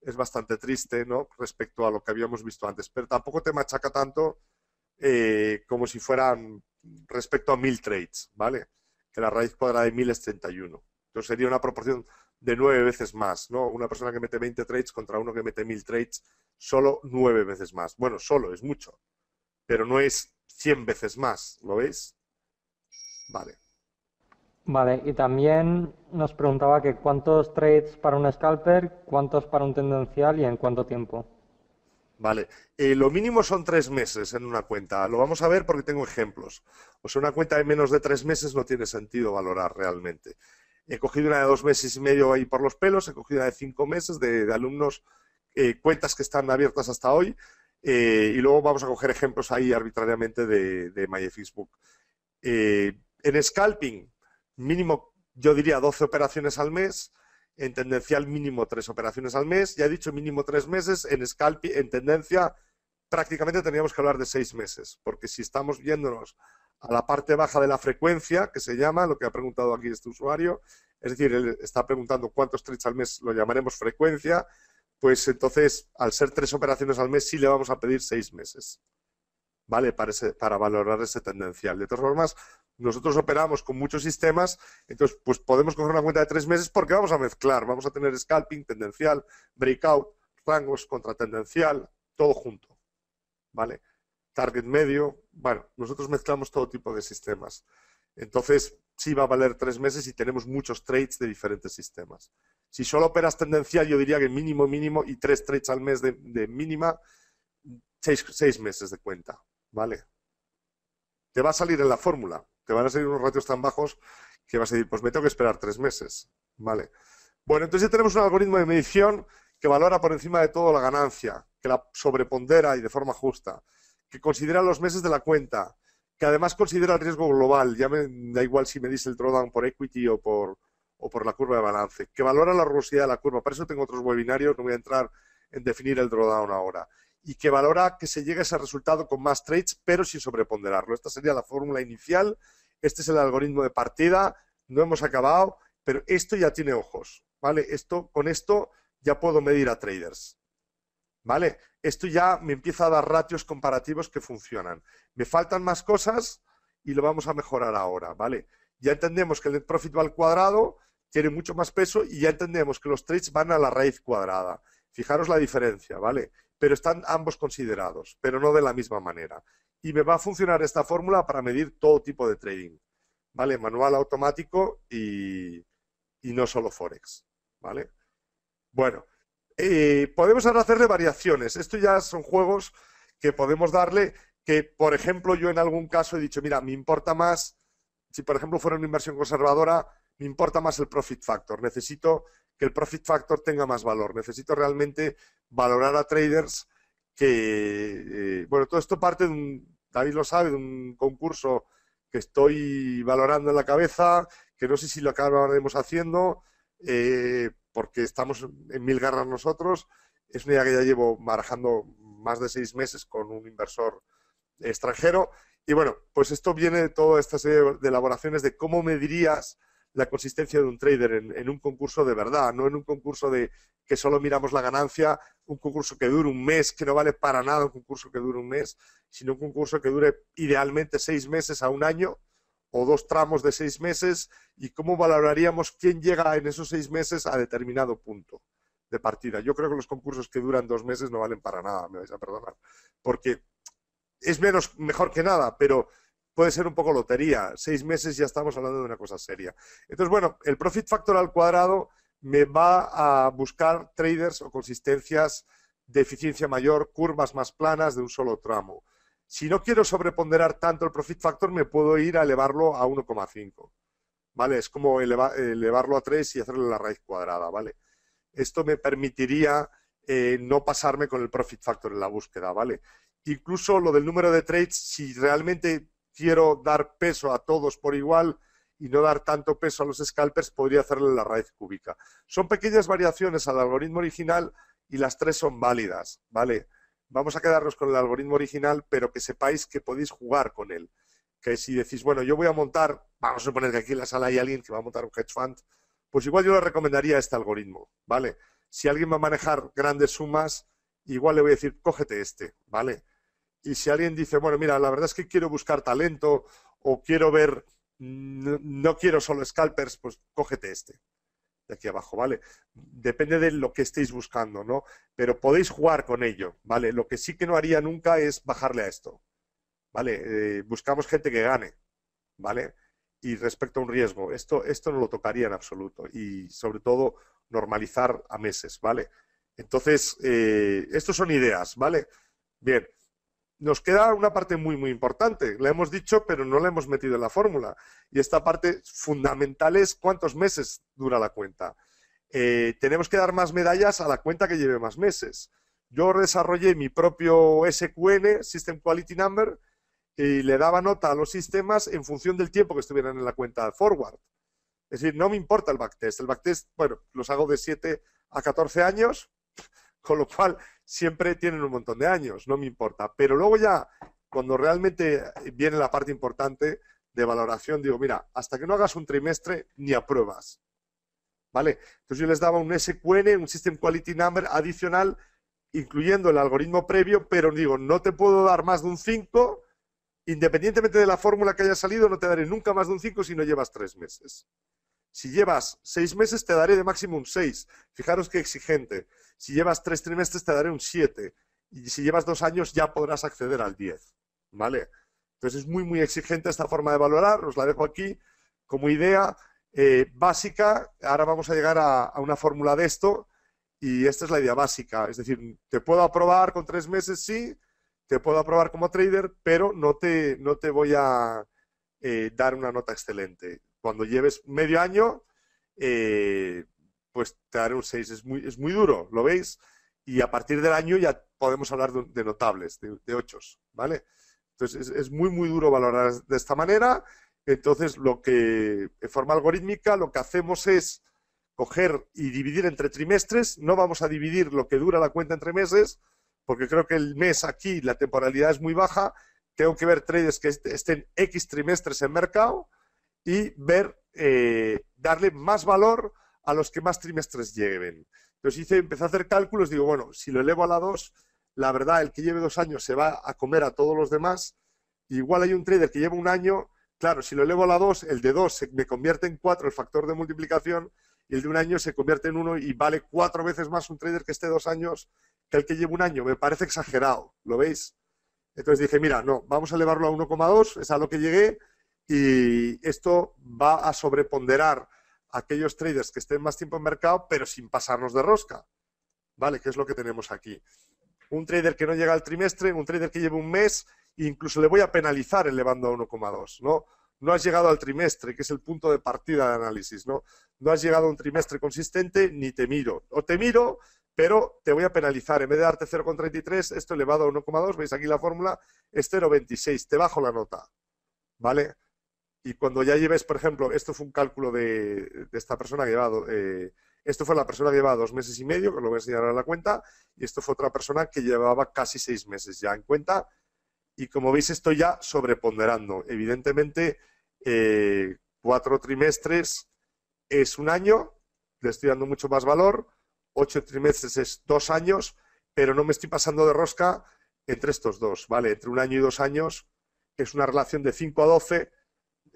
Es bastante triste, ¿no? Respecto a lo que habíamos visto antes. Pero tampoco te machaca tanto eh, como si fueran respecto a 1000 trades, ¿vale? Que la raíz cuadrada de mil es 31. Entonces sería una proporción de nueve veces más, ¿no? Una persona que mete 20 trades contra uno que mete 1000 trades, solo nueve veces más. Bueno, solo es mucho, pero no es 100 veces más, ¿lo veis? Vale. Vale, y también nos preguntaba que cuántos trades para un scalper, cuántos para un tendencial y en cuánto tiempo. Vale, eh, lo mínimo son tres meses en una cuenta. Lo vamos a ver porque tengo ejemplos. O sea, una cuenta de menos de tres meses no tiene sentido valorar realmente. He cogido una de dos meses y medio ahí por los pelos, he cogido una de cinco meses de, alumnos, eh, cuentas que están abiertas hasta hoy, eh, y luego vamos a coger ejemplos ahí arbitrariamente de, de MyFacebook. en scalping, mínimo, yo diría 12 operaciones al mes, en tendencial mínimo tres operaciones al mes. Ya he dicho mínimo tres meses, en Scalpi en tendencia prácticamente tendríamos que hablar de seis meses, porque si estamos viéndonos a la parte baja de la frecuencia, que se llama, lo que ha preguntado aquí este usuario, es decir, él está preguntando cuántos trades al mes lo llamaremos frecuencia, pues entonces al ser tres operaciones al mes sí le vamos a pedir seis meses. ¿vale? Para, valorar ese tendencial. De todas formas, nosotros operamos con muchos sistemas, entonces pues podemos coger una cuenta de tres meses porque vamos a mezclar, vamos a tener scalping, tendencial, breakout, rangos contratendencial, todo junto, ¿vale? Target medio, bueno, nosotros mezclamos todo tipo de sistemas. Entonces, sí va a valer tres meses y tenemos muchos trades de diferentes sistemas. Si solo operas tendencial, yo diría que mínimo, mínimo, y tres trades al mes de, mínima, seis meses de cuenta, ¿vale? Te va a salir en la fórmula, te van a salir unos ratios tan bajos que vas a decir, pues me tengo que esperar tres meses, ¿vale? Bueno, entonces ya tenemos un algoritmo de medición que valora por encima de todo la ganancia, que la sobrepondera y de forma justa, que considera los meses de la cuenta, que además considera el riesgo global, ya me da igual si me dice el drawdown por equity o por, o por la curva de balance, que valora la rugosidad de la curva, para eso tengo otros webinarios, no voy a entrar en definir el drawdown ahora, y que valora que se llegue a ese resultado con más trades, pero sin sobreponderarlo. Esta sería la fórmula inicial, este es el algoritmo de partida, no hemos acabado, pero esto ya tiene ojos, ¿vale? Esto, con esto ya puedo medir a traders, ¿vale? Esto ya me empieza a dar ratios comparativos que funcionan. Me faltan más cosas y lo vamos a mejorar ahora, ¿vale? Ya entendemos que el net profit va al cuadrado, tiene mucho más peso y ya entendemos que los trades van a la raíz cuadrada. Fijaros la diferencia, ¿vale? pero están ambos considerados, pero no de la misma manera. Y me va a funcionar esta fórmula para medir todo tipo de trading, ¿vale? Manual automático y, no solo Forex, ¿vale? Bueno, eh, podemos ahora hacerle variaciones. Esto ya son juegos que podemos darle, que por ejemplo yo en algún caso he dicho, mira, me importa más, si por ejemplo fuera una inversión conservadora, me importa más el profit factor, necesito que el profit factor tenga más valor. Necesito realmente valorar a traders que, eh, bueno, todo esto parte de un, David lo sabe, de un concurso que estoy valorando en la cabeza, que no sé si lo acabaremos haciendo, eh, porque estamos en mil garras nosotros. Es una idea que ya llevo barajando más de seis meses con un inversor extranjero. Y bueno, pues esto viene de toda esta serie de elaboraciones de cómo me dirías la consistencia de un trader en, un concurso de verdad, no en un concurso de que solo miramos la ganancia, un concurso que dure un mes, que no vale para nada un concurso que dure un mes, sino un concurso que dure idealmente seis meses a un año o dos tramos de seis meses y cómo valoraríamos quién llega en esos seis meses a determinado punto de partida. Yo creo que los concursos que duran dos meses no valen para nada, me vais a perdonar, porque es menos mejor que nada, pero puede ser un poco lotería. Seis meses ya estamos hablando de una cosa seria. Entonces, bueno, el profit factor al cuadrado me va a buscar traders o consistencias de eficiencia mayor, curvas más planas de un solo tramo. Si no quiero sobreponderar tanto el profit factor, me puedo ir a elevarlo a 1,5. ¿Vale? Es como elevarlo a 3 y hacerle la raíz cuadrada, ¿vale? Esto me permitiría eh, no pasarme con el profit factor en la búsqueda, ¿vale? Incluso lo del número de trades, si realmente quiero dar peso a todos por igual y no dar tanto peso a los scalpers, podría hacerle la raíz cúbica. Son pequeñas variaciones al algoritmo original y las tres son válidas, ¿vale? Vamos a quedarnos con el algoritmo original, pero que sepáis que podéis jugar con él. Que si decís, bueno, yo voy a montar, vamos a suponer que aquí en la sala hay alguien que va a montar un hedge fund, pues igual yo le recomendaría este algoritmo, ¿vale? Si alguien va a manejar grandes sumas, igual le voy a decir, cógete este, ¿vale? Y si alguien dice, bueno, mira, la verdad es que quiero buscar talento o quiero ver, no, quiero solo scalpers, pues cógete este de aquí abajo, ¿vale? Depende de lo que estéis buscando, ¿no? Pero podéis jugar con ello, ¿vale? Lo que sí que no haría nunca es bajarle a esto, ¿vale? Eh, buscamos gente que gane, ¿vale? Y respecto a un riesgo, esto, esto no lo tocaría en absoluto y sobre todo normalizar a meses, ¿vale? Entonces, eh, estos son ideas, ¿vale? Bien, nos queda una parte muy, muy importante. La hemos dicho, pero no la hemos metido en la fórmula. Y esta parte fundamental es cuántos meses dura la cuenta. Eh, tenemos que dar más medallas a la cuenta que lleve más meses. Yo desarrollé mi propio SQN, System Quality Number, y le daba nota a los sistemas en función del tiempo que estuvieran en la cuenta forward. Es decir, no me importa el backtest. El backtest, bueno, los hago de 7 a 14 años con lo cual, siempre tienen un montón de años, no me importa. Pero luego ya, cuando realmente viene la parte importante de valoración, digo, mira, hasta que no hagas un trimestre, ni apruebas. ¿Vale? Entonces yo les daba un SQN, un System Quality Number adicional, incluyendo el algoritmo previo, pero digo, no te puedo dar más de un 5, independientemente de la fórmula que haya salido, no te daré nunca más de un 5 si no llevas tres meses. Si llevas seis meses, te daré de máximo un 6. Fijaros qué exigente. Si llevas tres trimestres, te daré un 7. Y si llevas dos años, ya podrás acceder al 10. ¿Vale? Entonces es muy, muy exigente esta forma de valorar. Os la dejo aquí como idea eh, básica. Ahora vamos a llegar a, una fórmula de esto. Y esta es la idea básica. Es decir, te puedo aprobar con tres meses, sí. Te puedo aprobar como trader, pero no te, no te voy a eh, dar una nota excelente cuando lleves medio año, eh, pues te daré un 6. Es muy, es muy duro, ¿lo veis? Y a partir del año ya podemos hablar de, notables, de, de 8, ¿vale? Entonces es, muy, muy duro valorar de esta manera. Entonces, lo que, en forma algorítmica, lo que hacemos es coger y dividir entre trimestres. No vamos a dividir lo que dura la cuenta entre meses, porque creo que el mes aquí, la temporalidad es muy baja. Tengo que ver traders que estén X trimestres en mercado y ver, eh, darle más valor a los que más trimestres lleven. Entonces hice, empecé a hacer cálculos, digo, bueno, si lo elevo a la 2, la verdad, el que lleve dos años se va a comer a todos los demás. Igual hay un trader que lleva un año, claro, si lo elevo a la 2, el de 2 me convierte en 4 el factor de multiplicación y el de un año se convierte en 1 y vale cuatro veces más un trader que esté dos años que el que lleve un año. Me parece exagerado, ¿lo veis? Entonces dije, mira, no, vamos a elevarlo a 1,2, es a lo que llegué, y esto va a sobreponderar a aquellos traders que estén más tiempo en mercado, pero sin pasarnos de rosca. ¿Vale? Que es lo que tenemos aquí? Un trader que no llega al trimestre, un trader que lleva un mes, incluso le voy a penalizar elevando a 1,2, ¿no? No has llegado al trimestre, que es el punto de partida de análisis, ¿no? No has llegado a un trimestre consistente, ni te miro. O te miro, pero te voy a penalizar. En vez de darte 0,33, esto elevado a 1,2, veis aquí la fórmula, es 0,26, te bajo la nota, ¿vale? Y cuando ya lleves, por ejemplo, esto fue un cálculo de, esta persona que eh, esto fue la persona que llevaba dos meses y medio, que lo voy a enseñar ahora en la cuenta, y esto fue otra persona que llevaba casi seis meses ya en cuenta. Y como veis, estoy ya sobreponderando. Evidentemente, eh, cuatro trimestres es un año, le estoy dando mucho más valor, ocho trimestres es dos años, pero no me estoy pasando de rosca entre estos dos, ¿vale? Entre un año y dos años, es una relación de 5 a 12,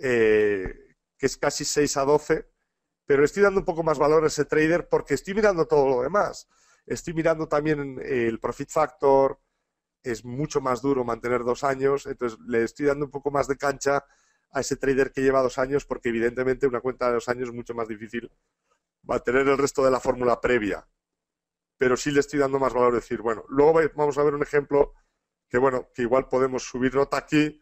eh, que es casi 6 a 12, pero estoy dando un poco más valor a ese trader porque estoy mirando todo lo demás. Estoy mirando también el profit factor, es mucho más duro mantener dos años, entonces le estoy dando un poco más de cancha a ese trader que lleva dos años porque evidentemente una cuenta de dos años es mucho más difícil mantener el resto de la fórmula previa. Pero sí le estoy dando más valor decir, bueno, luego vamos a ver un ejemplo que bueno, que igual podemos subir nota aquí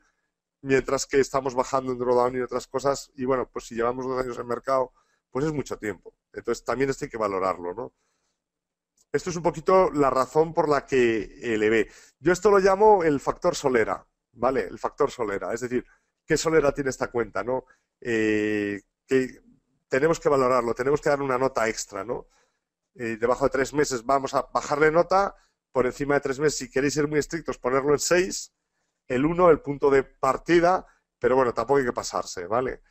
mientras que estamos bajando en drawdown y otras cosas. Y bueno, pues si llevamos dos años en mercado, pues es mucho tiempo. Entonces también esto hay que valorarlo, ¿no? Esto es un poquito la razón por la que le Yo esto lo llamo el factor solera, ¿vale? El factor solera. Es decir, ¿qué solera tiene esta cuenta, no? Eh, que tenemos que valorarlo, tenemos que dar una nota extra, ¿no? Eh, debajo de tres meses vamos a bajarle nota, por encima de tres meses, si queréis ser muy estrictos, ponerlo en seis, el 1 el punto de partida, pero bueno, tampoco hay que pasarse, ¿vale?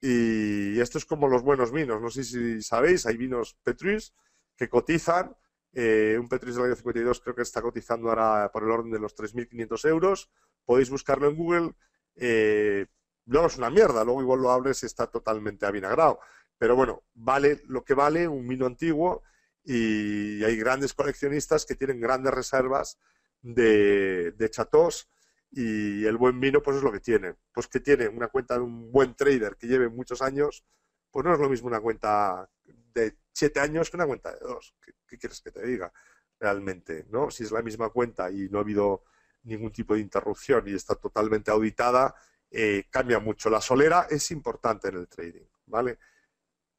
Y esto es como los buenos vinos, no sé si sabéis, hay vinos Petrus que cotizan, eh, un Petrus del año 52 creo que está cotizando ahora por el orden de los 3.500 euros, podéis buscarlo en Google, eh, es una mierda, luego igual lo hables y está totalmente avinagrado, pero bueno, vale lo que vale un vino antiguo y hay grandes coleccionistas que tienen grandes reservas de, de chatos y el buen vino pues es lo que tiene. Pues que tiene una cuenta de un buen trader que lleve muchos años, pues no es lo mismo una cuenta de siete años que una cuenta de dos. ¿Qué, quieres que te diga realmente? ¿no? Si es la misma cuenta y no ha habido ningún tipo de interrupción y está totalmente auditada, eh, cambia mucho. La solera es importante en el trading, ¿vale?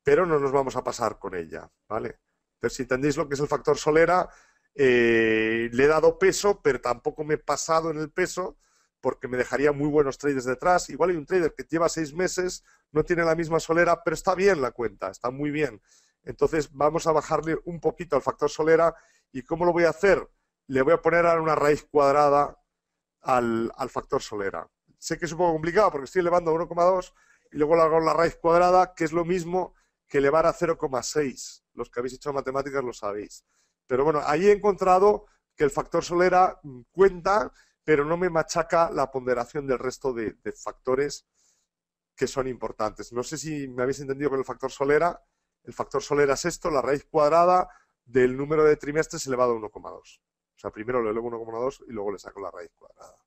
Pero no nos vamos a pasar con ella, ¿vale? Pero si entendéis lo que es el factor solera, eh, le he dado peso, pero tampoco me he pasado en el peso porque me dejaría muy buenos traders detrás. Igual hay un trader que lleva seis meses, no tiene la misma solera, pero está bien la cuenta, está muy bien. Entonces vamos a bajarle un poquito al factor solera. ¿Y cómo lo voy a hacer? Le voy a poner ahora una raíz cuadrada al, factor solera. Sé que es un poco complicado porque estoy elevando a 1,2 y luego le hago la raíz cuadrada, que es lo mismo que elevar a 0,6. Los que habéis hecho matemáticas lo sabéis. Pero bueno, ahí he encontrado que el factor solera mm, cuenta, pero no me machaca la ponderación del resto de, factores que son importantes. No sé si me habéis entendido con el factor solera. El factor solera es esto, la raíz cuadrada del número de trimestres elevado a 1,2. O sea, primero lo elevo 1,2 y luego le saco la raíz cuadrada.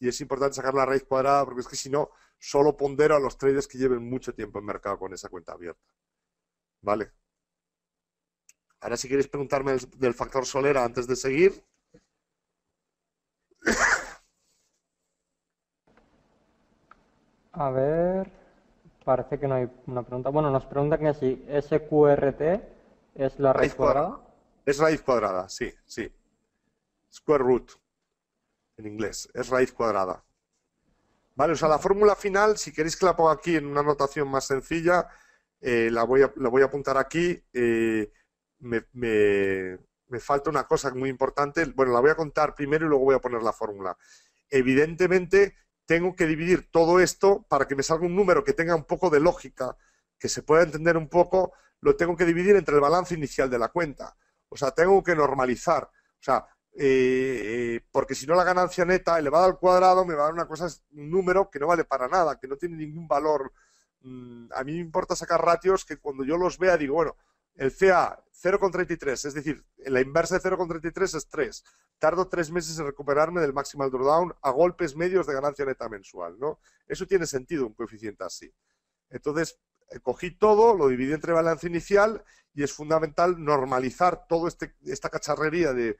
Y es importante sacar la raíz cuadrada porque es que si no, solo pondero a los traders que lleven mucho tiempo en mercado con esa cuenta abierta. ¿Vale? Ahora si queréis preguntarme del factor solera antes de seguir. A ver, parece que no hay una pregunta. Bueno, nos preguntan que si SQRT es la raíz, cuadrada. Es raíz cuadrada, sí, sí. Square root, en inglés, es raíz cuadrada. Vale, o sea, la fórmula final, si queréis que la ponga aquí en una notación más sencilla, eh, la, voy a, voy a apuntar aquí. Eh, me, me, falta una cosa muy importante. Bueno, la voy a contar primero y luego voy a poner la fórmula. Evidentemente, tengo que dividir todo esto para que me salga un número que tenga un poco de lógica, que se pueda entender un poco, lo tengo que dividir entre el balance inicial de la cuenta. O sea, tengo que normalizar. O sea, eh, eh, porque si no la ganancia neta elevada al cuadrado me va a dar una cosa, un número que no vale para nada, que no tiene ningún valor. Mm, a mí me importa sacar ratios que cuando yo los vea digo, bueno, el CA 0,33, es decir, la inversa de 0,33 es 3. Tardo tres meses en recuperarme del maximal drawdown a golpes medios de ganancia neta mensual, ¿no? Eso tiene sentido un coeficiente así. Entonces, eh, cogí todo, lo dividí entre balance inicial y es fundamental normalizar toda este, esta cacharrería de,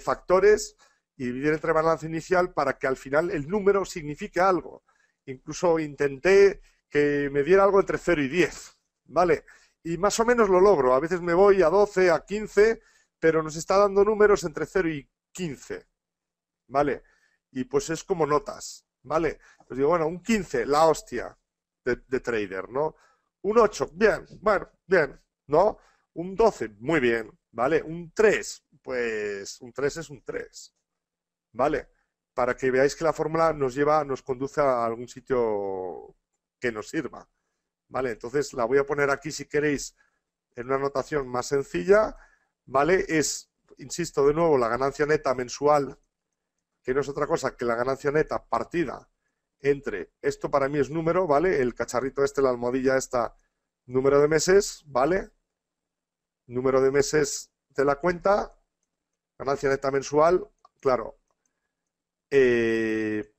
factores y dividir entre balance inicial para que al final el número signifique algo. Incluso intenté que me diera algo entre 0 y 10, ¿vale? y más o menos lo logro. A veces me voy a 12, a 15, pero nos está dando números entre 0 y 15. ¿Vale? Y pues es como notas. ¿Vale? Pues digo, bueno, un 15, la hostia de, de trader, ¿no? Un 8, bien, bueno, bien, ¿no? Un 12, muy bien, ¿vale? Un 3, pues un 3 es un 3. ¿Vale? Para que veáis que la fórmula nos lleva, nos conduce a algún sitio que nos sirva. ¿vale? Entonces la voy a poner aquí si queréis en una anotación más sencilla, ¿vale? Es, insisto de nuevo, la ganancia neta mensual, que no es otra cosa que la ganancia neta partida entre, esto para mí es número, ¿vale? El cacharrito este, la almohadilla esta, número de meses, ¿vale? Número de meses de la cuenta, ganancia neta mensual, claro. Eh,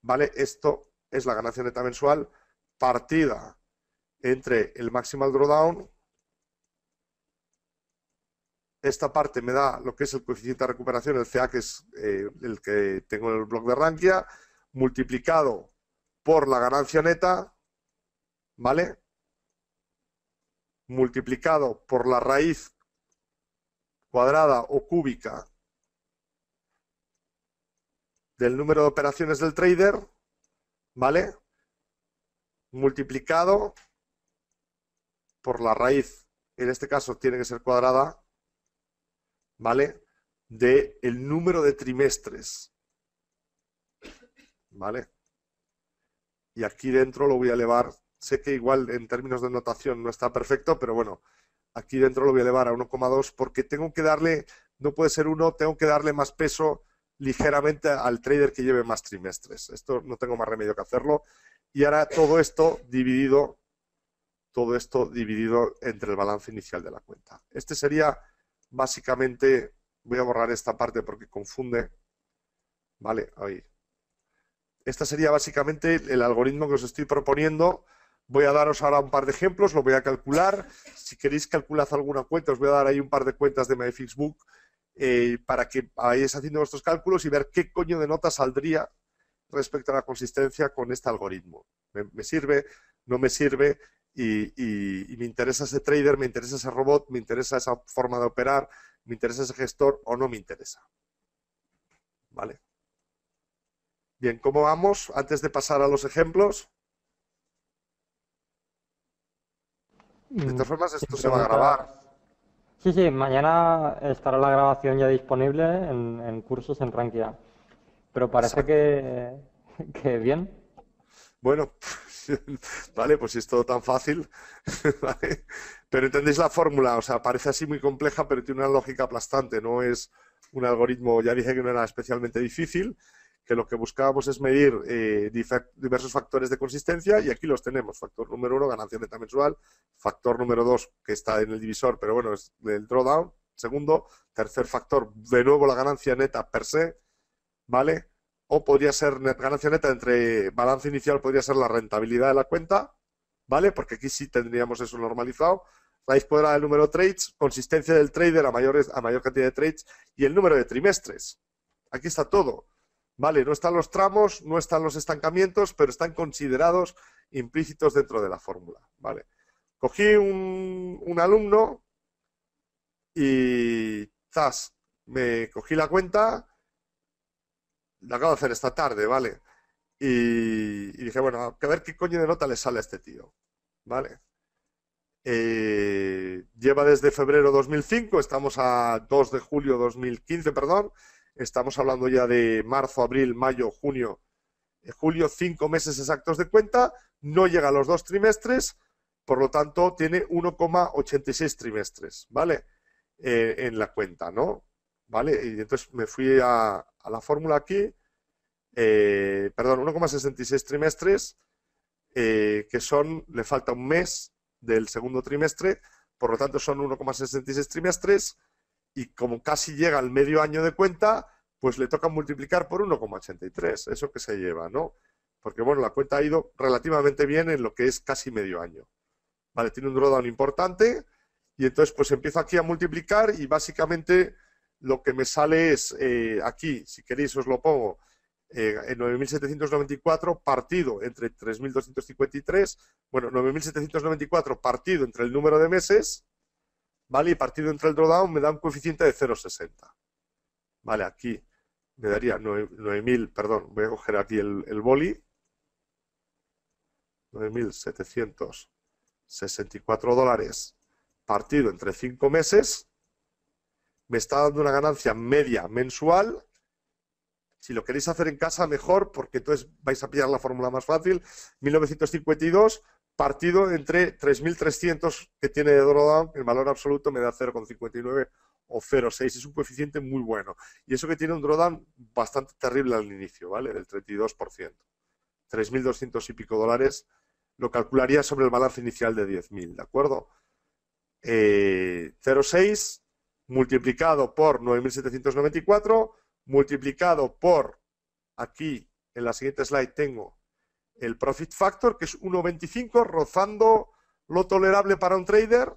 ¿Vale? Esto es la ganancia neta mensual partida entre el maximal drawdown, esta parte me da lo que es el coeficiente de recuperación, el CA, que es eh, el que tengo en el blog de Rankia, multiplicado por la ganancia neta, ¿vale? Multiplicado por la raíz cuadrada o cúbica del número de operaciones del trader, ¿vale? Multiplicado por la raíz, en este caso tiene que ser cuadrada, ¿vale? De el número de trimestres, ¿vale? Y aquí dentro lo voy a elevar, sé que igual en términos de notación no está perfecto, pero bueno, aquí dentro lo voy a elevar a 1,2 porque tengo que darle, no puede ser 1, tengo que darle más peso ligeramente al trader que lleve más trimestres. Esto no tengo más remedio que hacerlo. Y ahora todo esto dividido todo esto dividido entre el balance inicial de la cuenta. Este sería básicamente, voy a borrar esta parte porque confunde, vale, ahí. Este sería básicamente el algoritmo que os estoy proponiendo. Voy a daros ahora un par de ejemplos, lo voy a calcular. Si queréis calcular alguna cuenta, os voy a dar ahí un par de cuentas de MyFixbook eh, para que vayáis haciendo vuestros cálculos y ver qué coño de nota saldría respecto a la consistencia con este algoritmo. me sirve? ¿No me sirve? y, me interesa ese trader, me interesa ese robot, me interesa esa forma de operar, me interesa ese gestor o no me interesa. ¿Vale? Bien, ¿cómo vamos? Antes de pasar a los ejemplos. De mm, todas formas, esto se va a grabar. Sí, sí, mañana estará la grabación ya disponible en, cursos en Rankia. Pero parece que, que bien. Bueno, ¿Vale? Pues si es todo tan fácil, Pero entendéis la fórmula, o sea, parece así muy compleja, pero tiene una lógica aplastante, no es un algoritmo, ya dije que no era especialmente difícil, que lo que buscábamos es medir eh, diversos factores de consistencia y aquí los tenemos. Factor número uno, ganancia neta mensual. Factor número dos, que está en el divisor, pero bueno, es el drawdown. Segundo, tercer factor, de nuevo la ganancia neta per se, ¿vale? o podría ser ganancia neta entre balance inicial, podría ser la rentabilidad de la cuenta, ¿vale? Porque aquí sí tendríamos eso normalizado. Raíz cuadrada del número de trades, consistencia del trader a, mayores, a mayor cantidad de trades y el número de trimestres. Aquí está todo. Vale, no están los tramos, no están los estancamientos, pero están considerados implícitos dentro de la fórmula. Vale. Cogí un, alumno y zas, me cogí la cuenta la acabo de hacer esta tarde, ¿vale? Y, dije, bueno, a ver qué coño de nota le sale a este tío, ¿vale? Eh, lleva desde febrero 2005, estamos a 2 de julio 2015, perdón, estamos hablando ya de marzo, abril, mayo, junio, eh, julio, cinco meses exactos de cuenta, no llega a los dos trimestres, por lo tanto tiene 1,86 trimestres, ¿vale? Eh, en la cuenta, ¿no? ¿Vale? Y entonces me fui a, la fórmula aquí, eh, perdón, 1,66 trimestres, eh, que son, le falta un mes del segundo trimestre, por lo tanto son 1,66 trimestres, y como casi llega al medio año de cuenta, pues le toca multiplicar por 1,83, eso que se lleva, ¿no? Porque, bueno, la cuenta ha ido relativamente bien en lo que es casi medio año. Vale, tiene un drawdown importante, y entonces pues empieza aquí a multiplicar y básicamente lo que me sale es, eh, aquí, si queréis os lo pongo, eh, en 9.794 partido entre 3.253, bueno, 9.794 partido entre el número de meses, ¿vale? Y partido entre el drawdown me da un coeficiente de 0,60. Vale, aquí me daría 9.000, perdón, voy a coger aquí el, el boli, 9.764 dólares partido entre 5 meses, me está dando una ganancia media mensual. Si lo queréis hacer en casa, mejor, porque entonces vais a pillar la fórmula más fácil. 1952 partido entre 3.300 que tiene de drawdown, el valor absoluto me da 0,59 o 0,6. Es un coeficiente muy bueno. Y eso que tiene un drawdown bastante terrible al inicio, ¿vale? Del 32%. 3.200 y pico dólares lo calcularía sobre el balance inicial de 10.000, ¿de acuerdo? 0,6 eh, multiplicado por 9.794, multiplicado por, aquí en la siguiente slide tengo el profit factor, que es 1,25, rozando lo tolerable para un trader,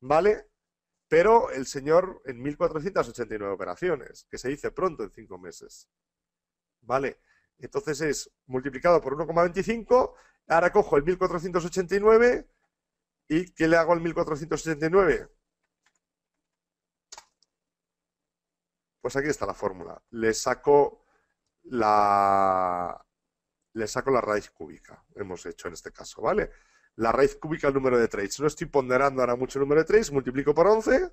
¿vale? Pero el señor en 1.489 operaciones, que se dice pronto en 5 meses, ¿vale? Entonces es multiplicado por 1,25, ahora cojo el 1.489 y ¿qué le hago al 1.489? Pues aquí está la fórmula. Le saco la, le saco la raíz cúbica, hemos hecho en este caso, ¿vale? La raíz cúbica al número de trades. No estoy ponderando ahora mucho el número de trades, multiplico por 11,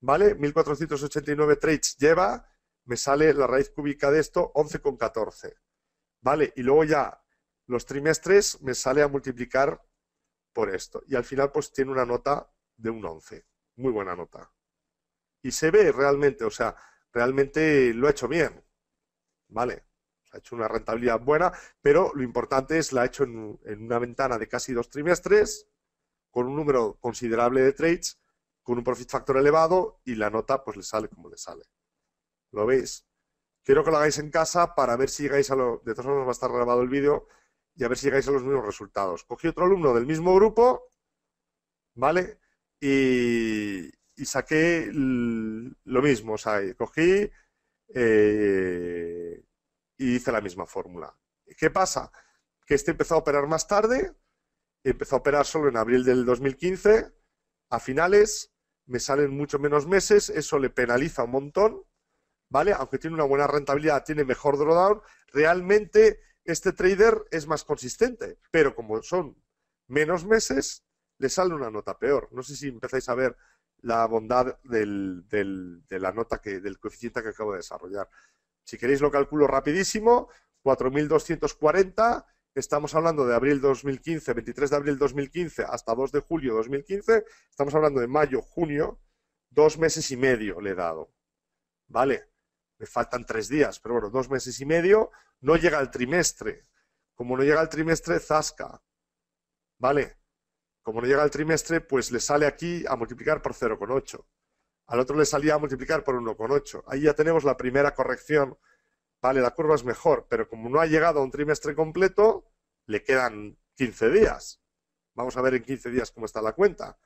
¿vale? 1489 trades lleva, me sale la raíz cúbica de esto 11,14, ¿vale? Y luego ya los trimestres me sale a multiplicar por esto. Y al final pues tiene una nota de un 11, muy buena nota. Y se ve realmente, o sea, realmente lo ha hecho bien. ¿Vale? Ha hecho una rentabilidad buena, pero lo importante es la ha hecho en, una ventana de casi dos trimestres, con un número considerable de trades, con un profit factor elevado y la nota pues le sale como le sale. ¿Lo veis? Quiero que lo hagáis en casa para ver si llegáis a lo... De todas formas va a estar grabado el vídeo y a ver si llegáis a los mismos resultados. Cogí otro alumno del mismo grupo, ¿vale? Y, y saqué lo mismo, o sea, cogí eh, y hice la misma fórmula. ¿Qué pasa? Que este empezó a operar más tarde, empezó a operar solo en abril del 2015, a finales me salen mucho menos meses, eso le penaliza un montón, ¿vale? Aunque tiene una buena rentabilidad, tiene mejor drawdown, realmente este trader es más consistente, pero como son menos meses, le sale una nota peor. No sé si empezáis a ver la bondad del, de la nota que, del coeficiente que acabo de desarrollar. Si queréis lo calculo rapidísimo, 4.240, estamos hablando de abril 2015, 23 de abril 2015 hasta 2 de julio 2015, estamos hablando de mayo, junio, dos meses y medio le he dado. ¿Vale? Me faltan tres días, pero bueno, dos meses y medio, no llega al trimestre. Como no llega el trimestre, zasca. ¿Vale? como no llega el trimestre, pues le sale aquí a multiplicar por 0,8. Al otro le salía a multiplicar por 1,8. Ahí ya tenemos la primera corrección. Vale, la curva es mejor, pero como no ha llegado a un trimestre completo, le quedan 15 días. Vamos a ver en 15 días cómo está la cuenta.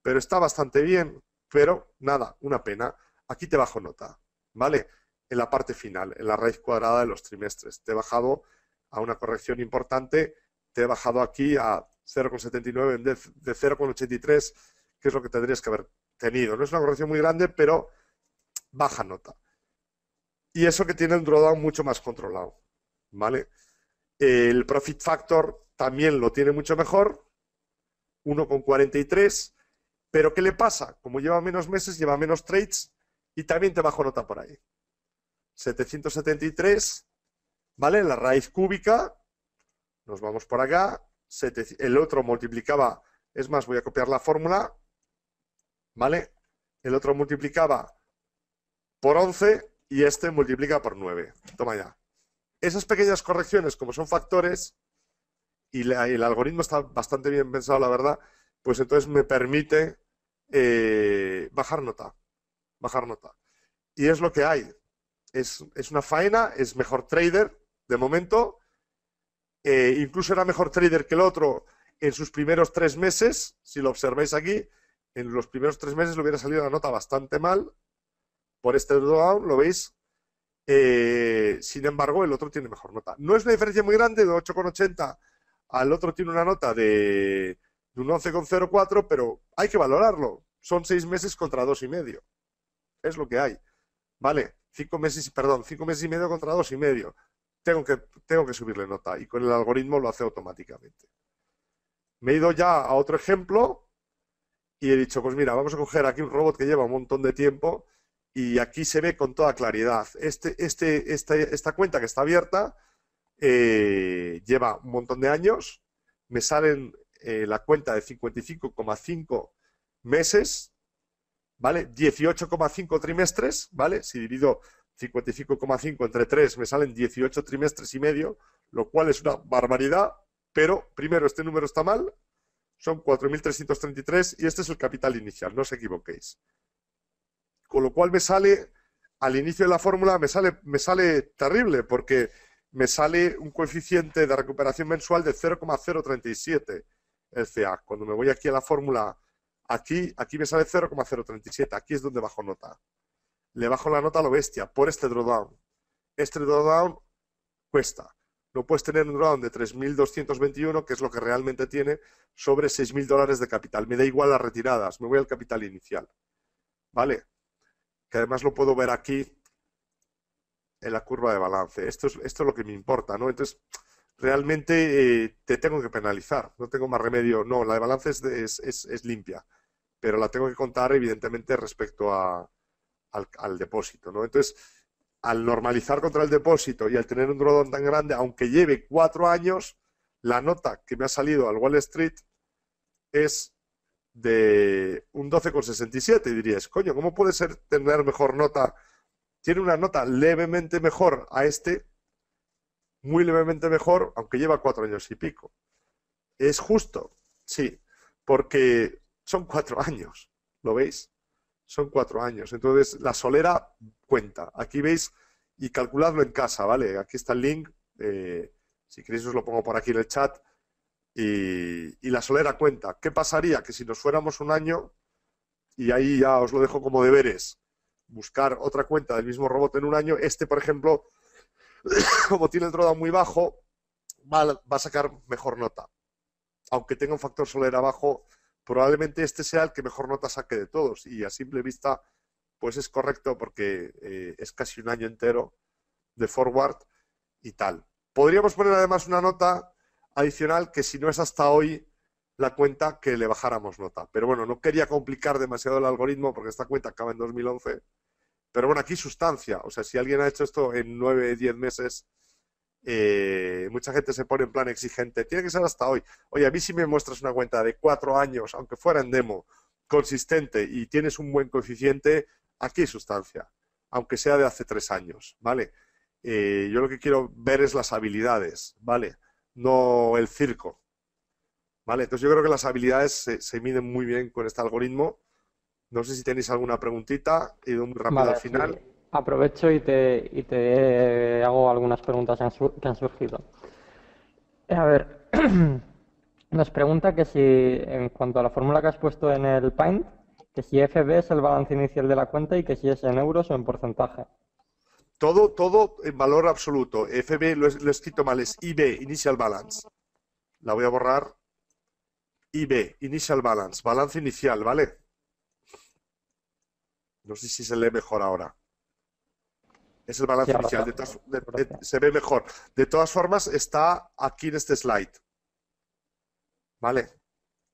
Pero está bastante bien, pero nada, una pena. Aquí te bajo nota, ¿vale? En la parte final, en la raíz cuadrada de los trimestres. Te he bajado a una corrección importante, te he bajado aquí a 0,79 en de 0,83, que es lo que tendrías que haber tenido. No es una corrección muy grande, pero baja nota. Y eso que tiene el drawdown mucho más controlado. ¿vale? El profit factor también lo tiene mucho mejor, 1,43, pero ¿qué le pasa? Como lleva menos meses, lleva menos trades y también te bajo nota por ahí. 773, ¿vale? La raíz cúbica, nos vamos por acá, el otro multiplicaba, es más, voy a copiar la fórmula, ¿vale? El otro multiplicaba por 11 y este multiplica por 9. Toma ya. Esas pequeñas correcciones, como son factores, y, el algoritmo está bastante bien pensado, la verdad, pues entonces me permite eh, bajar nota. Bajar nota. Y es lo que hay. Es, es una faena, es mejor trader de momento, eh, incluso era mejor trader que el otro en sus primeros tres meses. Si lo observáis aquí, en los primeros tres meses le hubiera salido la nota bastante mal por este drawdown, lo veis. Eh, sin embargo, el otro tiene mejor nota. No es una diferencia muy grande, de 8,80 al otro tiene una nota de, de un 11,04, pero hay que valorarlo. Son seis meses contra dos y medio. Es lo que hay. ¿Vale? Cinco meses, perdón, cinco meses y medio contra dos y medio tengo que, tengo que subirle nota y con el algoritmo lo hace automáticamente. Me he ido ya a otro ejemplo y he dicho, pues mira, vamos a coger aquí un robot que lleva un montón de tiempo y aquí se ve con toda claridad. Este, este, esta, esta cuenta que está abierta eh, lleva un montón de años, me salen eh, la cuenta de 55,5 meses, ¿vale? 18,5 trimestres, ¿vale? Si divido 55,5 entre 3 me salen 18 trimestres y medio, lo cual es una barbaridad, pero primero este número está mal, son 4.333 y este es el capital inicial, no os equivoquéis. Con lo cual me sale, al inicio de la fórmula me sale, me sale terrible porque me sale un coeficiente de recuperación mensual de 0,037 el CA. Cuando me voy aquí a la fórmula, aquí, aquí me sale 0,037, aquí es donde bajo nota le bajo la nota a lo bestia por este drawdown. Este drawdown cuesta. No puedes tener un drawdown de 3.221, que es lo que realmente tiene, sobre 6.000 dólares de capital. Me da igual las retiradas, me voy al capital inicial. ¿Vale? Que además lo puedo ver aquí en la curva de balance. Esto es, esto lo que me importa, ¿no? Entonces, realmente eh, te tengo que penalizar. No tengo más remedio. No, la de balance es, es limpia, pero la tengo que contar, evidentemente, respecto a, al, depósito, ¿no? Entonces, al normalizar contra el depósito y al tener un rodón tan grande, aunque lleve cuatro años, la nota que me ha salido al Wall Street es de un 12,67. Y dirías, coño, ¿cómo puede ser tener mejor nota? Tiene una nota levemente mejor a este, muy levemente mejor, aunque lleva cuatro años y pico. ¿Es justo? Sí, porque son cuatro años, ¿lo veis? son cuatro años. Entonces, la solera cuenta. Aquí veis y calculadlo en casa, ¿vale? Aquí está el link. Eh, si queréis os lo pongo por aquí en el chat. Y, la solera cuenta. ¿Qué pasaría? Que si nos fuéramos un año, y ahí ya os lo dejo como deberes, buscar otra cuenta del mismo robot en un año, este, por ejemplo, como tiene el rodado muy bajo, va, va a sacar mejor nota. Aunque tenga un factor solera bajo, probablemente este sea el que mejor nota saque de todos y a simple vista pues es correcto porque eh, es casi un año entero de forward y tal. Podríamos poner además una nota adicional que si no es hasta hoy la cuenta que le bajáramos nota. Pero bueno, no quería complicar demasiado el algoritmo porque esta cuenta acaba en 2011. Pero bueno, aquí sustancia. O sea, si alguien ha hecho esto en 9, 10 meses, eh, mucha gente se pone en plan exigente, tiene que ser hasta hoy. Oye, a mí si me muestras una cuenta de cuatro años, aunque fuera en demo, consistente y tienes un buen coeficiente, aquí hay sustancia, aunque sea de hace tres años, ¿vale? Eh, yo lo que quiero ver es las habilidades, ¿vale? No el circo, ¿vale? Entonces yo creo que las habilidades se, miden muy bien con este algoritmo. No sé si tenéis alguna preguntita, he ido muy rápido al final aprovecho y te, hago algunas preguntas que han surgido. A ver, nos pregunta que si, en cuanto a la fórmula que has puesto en el Paint, que si FB es el balance inicial de la cuenta y que si es en euros o en porcentaje. Todo, todo en valor absoluto. FB lo he escrito mal, es IB, Initial Balance. La voy a borrar. IB, Initial Balance, balance inicial, ¿vale? No sé si se lee mejor ahora. Es el balance inicial. De se ve mejor. De todas formas, está aquí en este slide. ¿Vale?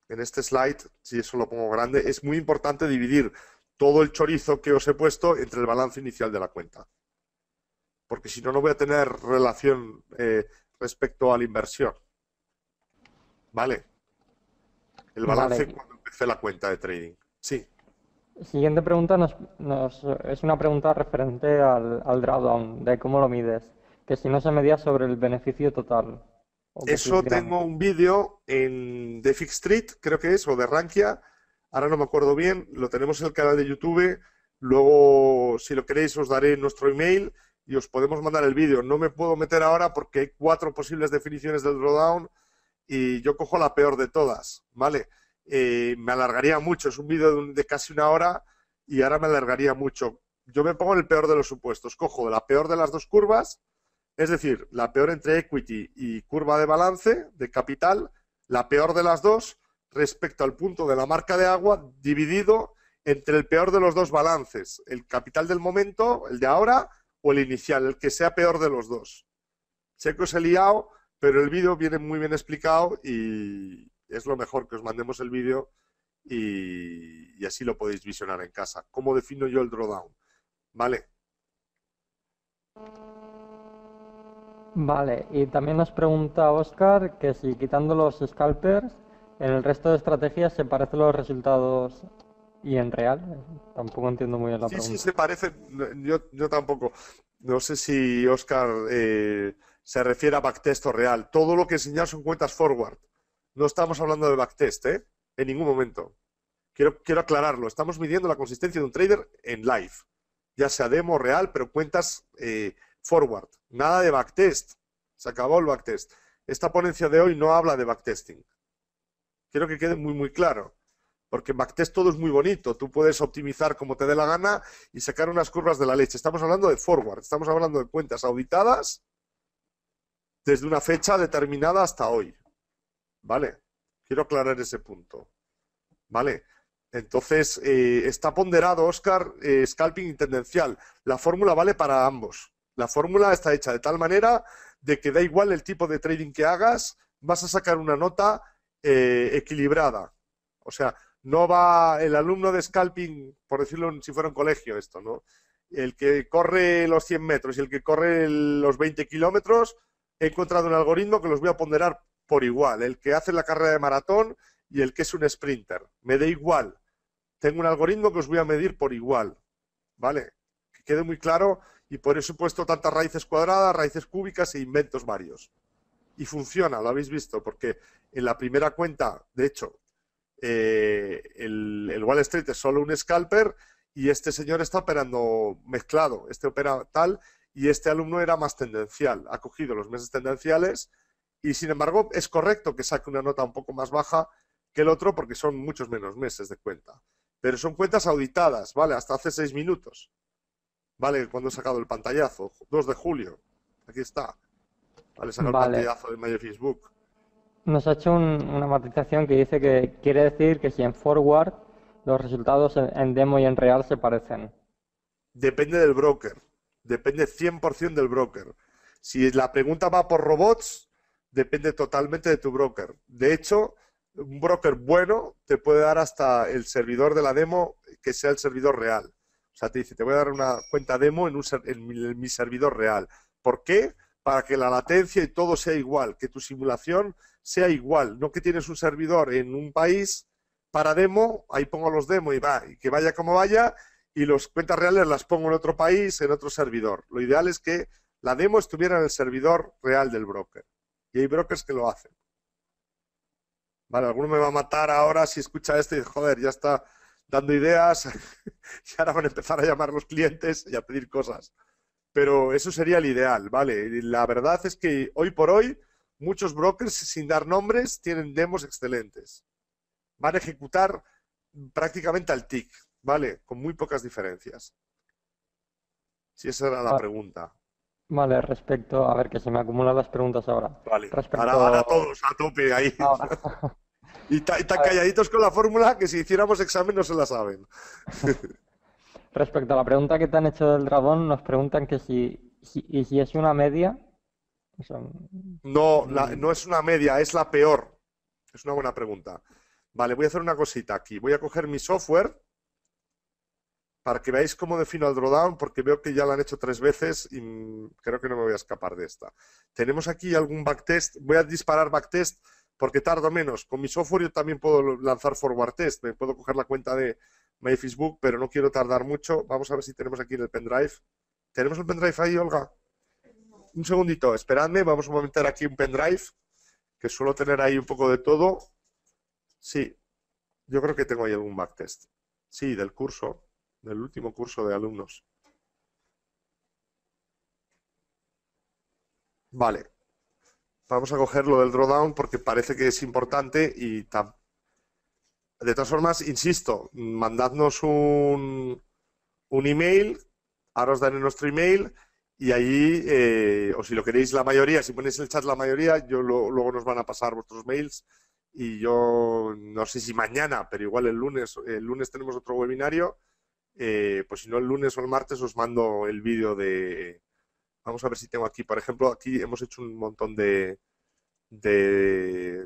En este slide, si eso lo pongo grande, es muy importante dividir todo el chorizo que os he puesto entre el balance inicial de la cuenta. Porque si no, no voy a tener relación eh, respecto a la inversión. ¿Vale? El balance cuando empecé la cuenta de trading. Sí. Siguiente pregunta nos, nos, es una pregunta referente al, al, drawdown, de cómo lo mides, que si no se medía sobre el beneficio total. Eso tengo un vídeo en, de Fix Street, creo que es, o de Rankia, ahora no me acuerdo bien, lo tenemos en el canal de YouTube, luego si lo queréis os daré nuestro email y os podemos mandar el vídeo. No me puedo meter ahora porque hay cuatro posibles definiciones del drawdown y yo cojo la peor de todas, ¿vale? Eh, me alargaría mucho. Es un vídeo de, de casi una hora y ahora me alargaría mucho. Yo me pongo en el peor de los supuestos. Cojo la peor de las dos curvas, es decir, la peor entre equity y curva de balance de capital, la peor de las dos respecto al punto de la marca de agua dividido entre el peor de los dos balances, el capital del momento, el de ahora o el inicial, el que sea peor de los dos. Sé que os he liado, pero el vídeo viene muy bien explicado y, es lo mejor que os mandemos el vídeo y, así lo podéis visionar en casa. ¿Cómo defino yo el drawdown? Vale. Vale, y también nos pregunta Oscar que si quitando los scalpers, en el resto de estrategias se parecen los resultados y en real. Tampoco entiendo muy bien la pregunta. Sí, sí, se parece. Yo, tampoco. No sé si Oscar eh, se refiere a backtest o real. Todo lo que enseñas son cuentas forward. No estamos hablando de backtest, ¿eh? En ningún momento. Quiero, aclararlo. Estamos midiendo la consistencia de un trader en live. Ya sea demo, real, pero cuentas eh, forward. Nada de backtest. Se acabó el backtest. Esta ponencia de hoy no habla de backtesting. Quiero que quede muy, muy claro. Porque en backtest todo es muy bonito. Tú puedes optimizar como te dé la gana y sacar unas curvas de la leche. Estamos hablando de forward. Estamos hablando de cuentas auditadas desde una fecha determinada hasta hoy. ¿Vale? Quiero aclarar ese punto. ¿Vale? Entonces, eh, está ponderado, Oscar, eh, scalping y tendencial. La fórmula vale para ambos. La fórmula está hecha de tal manera de que da igual el tipo de trading que hagas, vas a sacar una nota eh, equilibrada. O sea, no va el alumno de scalping, por decirlo si fuera un colegio esto, ¿no? El que corre los 100 metros y el que corre los 20 kilómetros, he encontrado un algoritmo que los voy a ponderar por igual, el que hace la carrera de maratón y el que es un sprinter. Me da igual. Tengo un algoritmo que os voy a medir por igual. ¿Vale? Que quede muy claro y por eso he puesto tantas raíces cuadradas, raíces cúbicas e inventos varios. Y funciona, lo habéis visto, porque en la primera cuenta, de hecho, eh, el, el, Wall Street es solo un scalper y este señor está operando mezclado, este opera tal y este alumno era más tendencial, ha cogido los meses tendenciales y sin embargo es correcto que saque una nota un poco más baja que el otro porque son muchos menos meses de cuenta. Pero son cuentas auditadas, ¿vale? Hasta hace seis minutos. ¿Vale? Cuando he sacado el pantallazo, 2 de julio. Aquí está. Vale, Sacó el pantallazo de mayo Facebook. Nos ha hecho una matización que dice que quiere decir que si en forward los resultados en, en demo y en real se parecen. Depende del broker. Depende 100% del broker. Si la pregunta va por robots, depende totalmente de tu broker. De hecho, un broker bueno te puede dar hasta el servidor de la demo que sea el servidor real. O sea, te dice, te voy a dar una cuenta demo en, en, mi, mi servidor real. ¿Por qué? Para que la latencia y todo sea igual, que tu simulación sea igual. No que tienes un servidor en un país para demo, ahí pongo los demos y va, y que vaya como vaya, y las cuentas reales las pongo en otro país, en otro servidor. Lo ideal es que la demo estuviera en el servidor real del broker. Y hay brokers que lo hacen. Vale, alguno me va a matar ahora si escucha esto y joder, ya está dando ideas y ahora van a empezar a llamar los clientes y a pedir cosas. Pero eso sería el ideal, ¿vale? la verdad es que hoy por hoy muchos brokers, sin dar nombres, tienen demos excelentes. Van a ejecutar prácticamente al TIC, ¿vale? Con muy pocas diferencias. Si esa era la ah. pregunta. Vale, respecto, a ver, que se me acumulan las preguntas ahora. Vale, respecto... todos a tope ahí. Ah, y, tan calladitos con la fórmula que si hiciéramos examen no se la saben. respecto a la pregunta que te han hecho del dragón, nos preguntan que si, y si es una media. no, mm. no es una media, es la peor. Es una buena pregunta. Vale, voy a hacer una cosita aquí. Voy a coger mi software para que veáis cómo defino el drawdown, porque veo que ya lo han hecho tres veces y creo que no me voy a escapar de esta. Tenemos aquí algún backtest, voy a disparar backtest porque tardo menos. Con mi software yo también puedo lanzar forward test, me puedo coger la cuenta de Facebook, pero no quiero tardar mucho. Vamos a ver si tenemos aquí el pendrive. ¿Tenemos un pendrive ahí, Olga? Un segundito, esperadme, vamos a meter aquí un pendrive, que suelo tener ahí un poco de todo. Sí, yo creo que tengo ahí algún backtest. Sí, del curso del último curso de alumnos. Vale. Vamos a coger lo del drawdown porque parece que es importante y de todas formas, insisto, mandadnos un, un email, ahora os daré nuestro email y allí eh, o si lo queréis la mayoría, si ponéis en el chat la mayoría, yo lo, luego nos van a pasar vuestros mails y yo no sé si mañana, pero igual el lunes, el lunes tenemos otro webinario eh, pues si no el lunes o el martes os mando el vídeo de... Vamos a ver si tengo aquí, por ejemplo, aquí hemos hecho un montón de,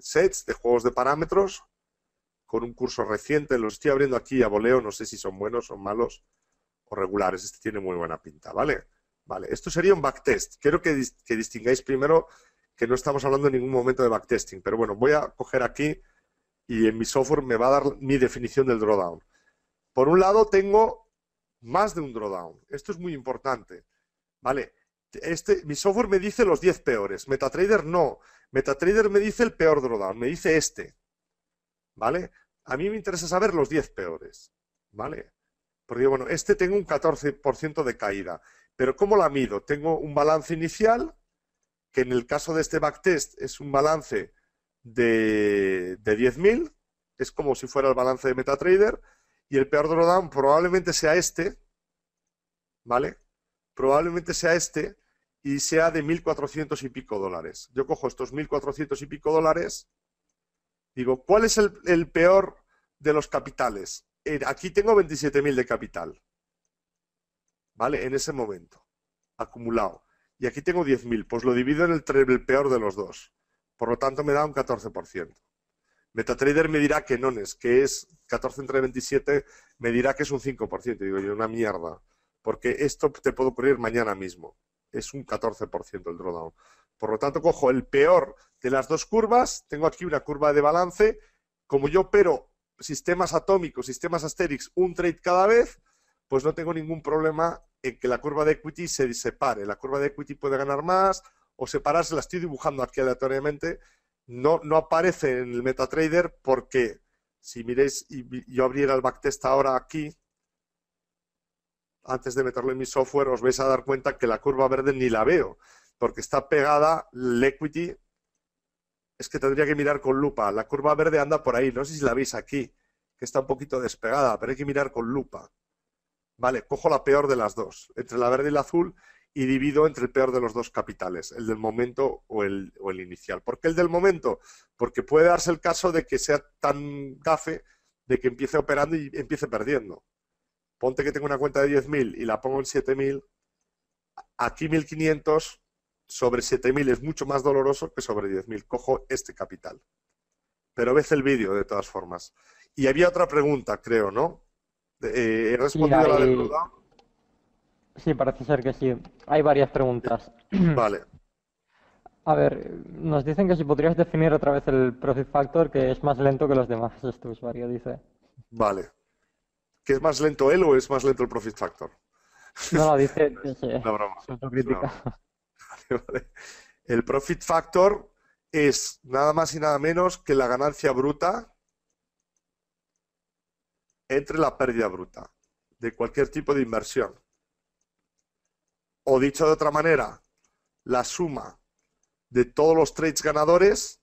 sets, de juegos de parámetros, con un curso reciente, los estoy abriendo aquí a voleo, no sé si son buenos, o malos o regulares, este tiene muy buena pinta, ¿vale? Vale, esto sería un backtest, quiero que, que distingáis primero que no estamos hablando en ningún momento de backtesting, pero bueno, voy a coger aquí y en mi software me va a dar mi definición del drawdown. Por un lado tengo más de un drawdown. Esto es muy importante. ¿Vale? Este, mi software me dice los 10 peores. MetaTrader no. MetaTrader me dice el peor drawdown, me dice este. ¿Vale? A mí me interesa saber los 10 peores. ¿Vale? Porque bueno, este tengo un 14% de caída. Pero ¿cómo la mido? Tengo un balance inicial, que en el caso de este backtest es un balance de, de 10.000, es como si fuera el balance de MetaTrader, y el peor drawdown probablemente sea este, ¿vale? Probablemente sea este y sea de 1.400 y pico dólares. Yo cojo estos 1.400 y pico dólares, digo, ¿cuál es el, peor de los capitales? Eh, aquí tengo 27.000 de capital, ¿vale? En ese momento, acumulado. Y aquí tengo 10.000, pues lo divido en el, el peor de los dos. Por lo tanto, me da un 14%. MetaTrader me dirá que no es, que es 14 entre 27, me dirá que es un 5%. Digo yo, una mierda. Porque esto te puede ocurrir mañana mismo. Es un 14% el drawdown. Por lo tanto, cojo el peor de las dos curvas. Tengo aquí una curva de balance. Como yo pero sistemas atómicos, sistemas Asterix, un trade cada vez, pues no tengo ningún problema en que la curva de equity se separe. La curva de equity puede ganar más o separarse. La estoy dibujando aquí aleatoriamente no, no aparece en el MetaTrader porque si miréis y yo abriera el backtest ahora aquí, antes de meterlo en mi software, os vais a dar cuenta que la curva verde ni la veo, porque está pegada el equity. Es que tendría que mirar con lupa. La curva verde anda por ahí, no sé si la veis aquí, que está un poquito despegada, pero hay que mirar con lupa. Vale, cojo la peor de las dos. Entre la verde y la azul y divido entre el peor de los dos capitales, el del momento o el, o el inicial. ¿Por qué el del momento? Porque puede darse el caso de que sea tan gafe de que empiece operando y empiece perdiendo. Ponte que tengo una cuenta de 10.000 y la pongo en 7.000, aquí 1.500 sobre 7.000 es mucho más doloroso que sobre 10.000. Cojo este capital. Pero ves el vídeo de todas formas. Y había otra pregunta, creo, ¿no? Eh, ¿He respondido a la eh, Sí, parece ser que sí. Hay varias preguntas. Vale. A ver, nos dicen que si podrías definir otra vez el profit factor, que es más lento que los demás, este usuario dice. Vale. ¿Que es más lento él o es más lento el profit factor? No, no dice broma. Vale, vale. El profit factor es nada más y nada menos que la ganancia bruta entre la pérdida bruta de cualquier tipo de inversión. O dicho de otra manera, la suma de todos los trades ganadores,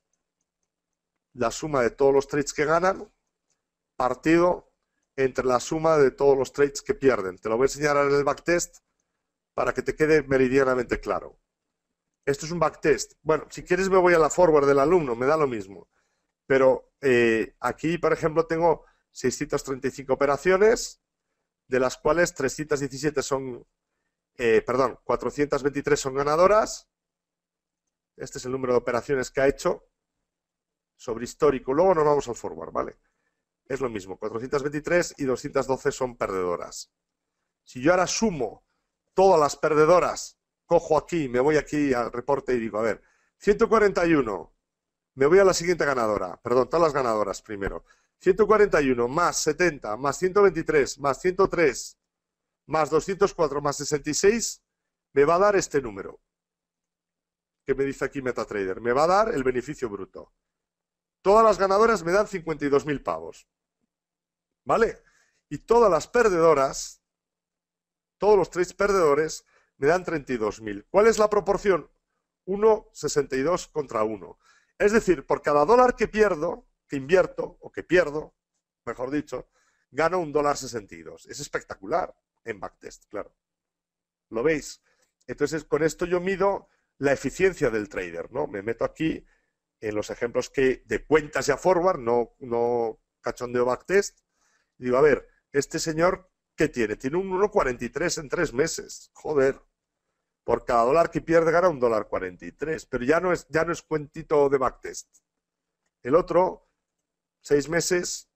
la suma de todos los trades que ganan, partido entre la suma de todos los trades que pierden. Te lo voy a enseñar en el backtest para que te quede meridianamente claro. Esto es un backtest. Bueno, si quieres me voy a la forward del alumno, me da lo mismo. Pero eh, aquí, por ejemplo, tengo 635 operaciones, de las cuales 317 son eh, perdón, 423 son ganadoras. Este es el número de operaciones que ha hecho sobre histórico. Luego nos vamos al forward, ¿vale? Es lo mismo, 423 y 212 son perdedoras. Si yo ahora sumo todas las perdedoras, cojo aquí, me voy aquí al reporte y digo, a ver, 141, me voy a la siguiente ganadora, perdón, todas las ganadoras primero. 141 más 70 más 123 más 103 más 204 más 66 me va a dar este número que me dice aquí MetaTrader. Me va a dar el beneficio bruto. Todas las ganadoras me dan 52.000 pavos. ¿Vale? Y todas las perdedoras, todos los tres perdedores, me dan 32.000. ¿Cuál es la proporción? 1,62 contra 1. Es decir, por cada dólar que pierdo, que invierto, o que pierdo, mejor dicho, gano un dólar Es espectacular en backtest, claro. ¿Lo veis? Entonces, con esto yo mido la eficiencia del trader, ¿no? Me meto aquí en los ejemplos que de cuentas ya forward, no, no cachondeo backtest, digo, a ver, este señor, ¿qué tiene? Tiene un 1,43 en tres meses, joder. Por cada dólar que pierde gana un dólar 43, pero ya no es, ya no es cuentito de backtest. El otro, seis meses,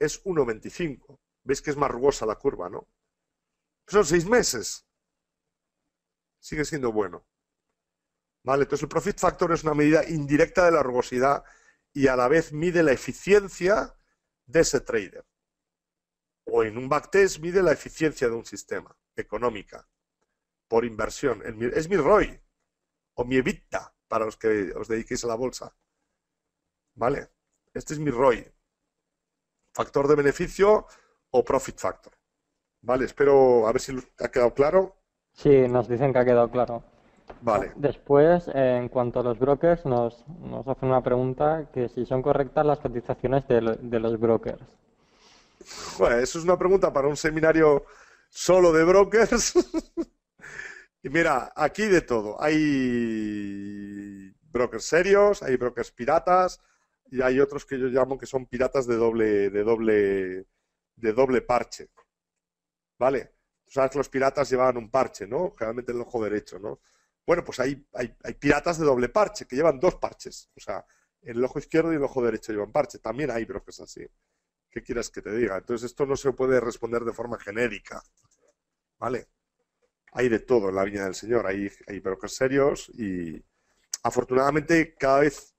es 1,25. ¿Veis que es más rugosa la curva, no? Son seis meses. Sigue siendo bueno. Vale, entonces el profit factor es una medida indirecta de la rugosidad y a la vez mide la eficiencia de ese trader. O en un backtest mide la eficiencia de un sistema económica por inversión. Es mi ROI o mi EBITDA para los que os dediquéis a la bolsa. ¿Vale? Este es mi ROI. Factor de beneficio o profit factor. Vale, espero a ver si ha quedado claro. Sí, nos dicen que ha quedado claro. Vale. Después, en cuanto a los brokers, nos, nos, hacen una pregunta que si son correctas las cotizaciones de, los brokers. Bueno, eso es una pregunta para un seminario solo de brokers. y mira, aquí de todo. Hay brokers serios, hay brokers piratas y hay otros que yo llamo que son piratas de doble, de doble, de doble parche. Vale, tú sabes que los piratas llevaban un parche, ¿no? Generalmente el ojo derecho, ¿no? Bueno, pues hay, hay, hay, piratas de doble parche, que llevan dos parches. O sea, el ojo izquierdo y el ojo derecho llevan parche. También hay es así. ¿Qué quieras que te diga? Entonces esto no se puede responder de forma genérica. ¿Vale? Hay de todo en la viña del señor. Hay, hay brokers serios y afortunadamente cada vez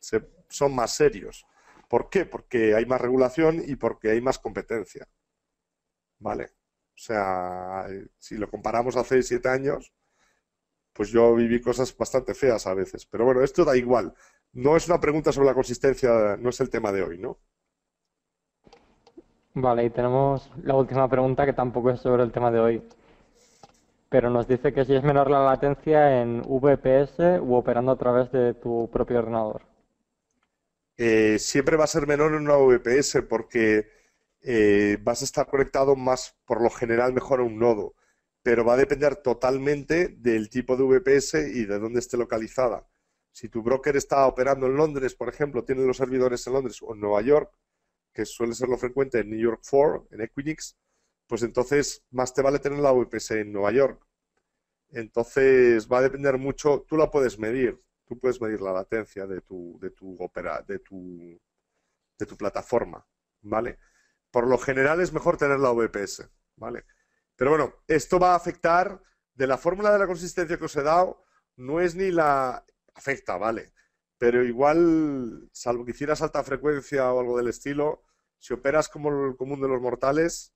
se, son más serios. ¿Por qué? Porque hay más regulación y porque hay más competencia. ¿vale? O sea, si lo comparamos hace siete años, pues yo viví cosas bastante feas a veces. Pero bueno, esto da igual. No es una pregunta sobre la consistencia, no es el tema de hoy, ¿no? Vale, y tenemos la última pregunta que tampoco es sobre el tema de hoy. Pero nos dice que si es menor la latencia en VPS u operando a través de tu propio ordenador. Eh, siempre va a ser menor en una VPS porque eh, vas a estar conectado más, por lo general, mejor a un nodo, pero va a depender totalmente del tipo de VPS y de dónde esté localizada. Si tu broker está operando en Londres, por ejemplo, tiene los servidores en Londres o en Nueva York, que suele ser lo frecuente en New York 4, en Equinix, pues entonces más te vale tener la VPS en Nueva York. Entonces va a depender mucho, tú la puedes medir, tú puedes medir la latencia de tu, de tu, de tu, de tu plataforma, ¿vale? por lo general es mejor tener la VPS, ¿vale? Pero bueno, esto va a afectar de la fórmula de la consistencia que os he dado, no es ni la afecta, ¿vale? Pero igual, salvo que hicieras alta frecuencia o algo del estilo, si operas como el común de los mortales,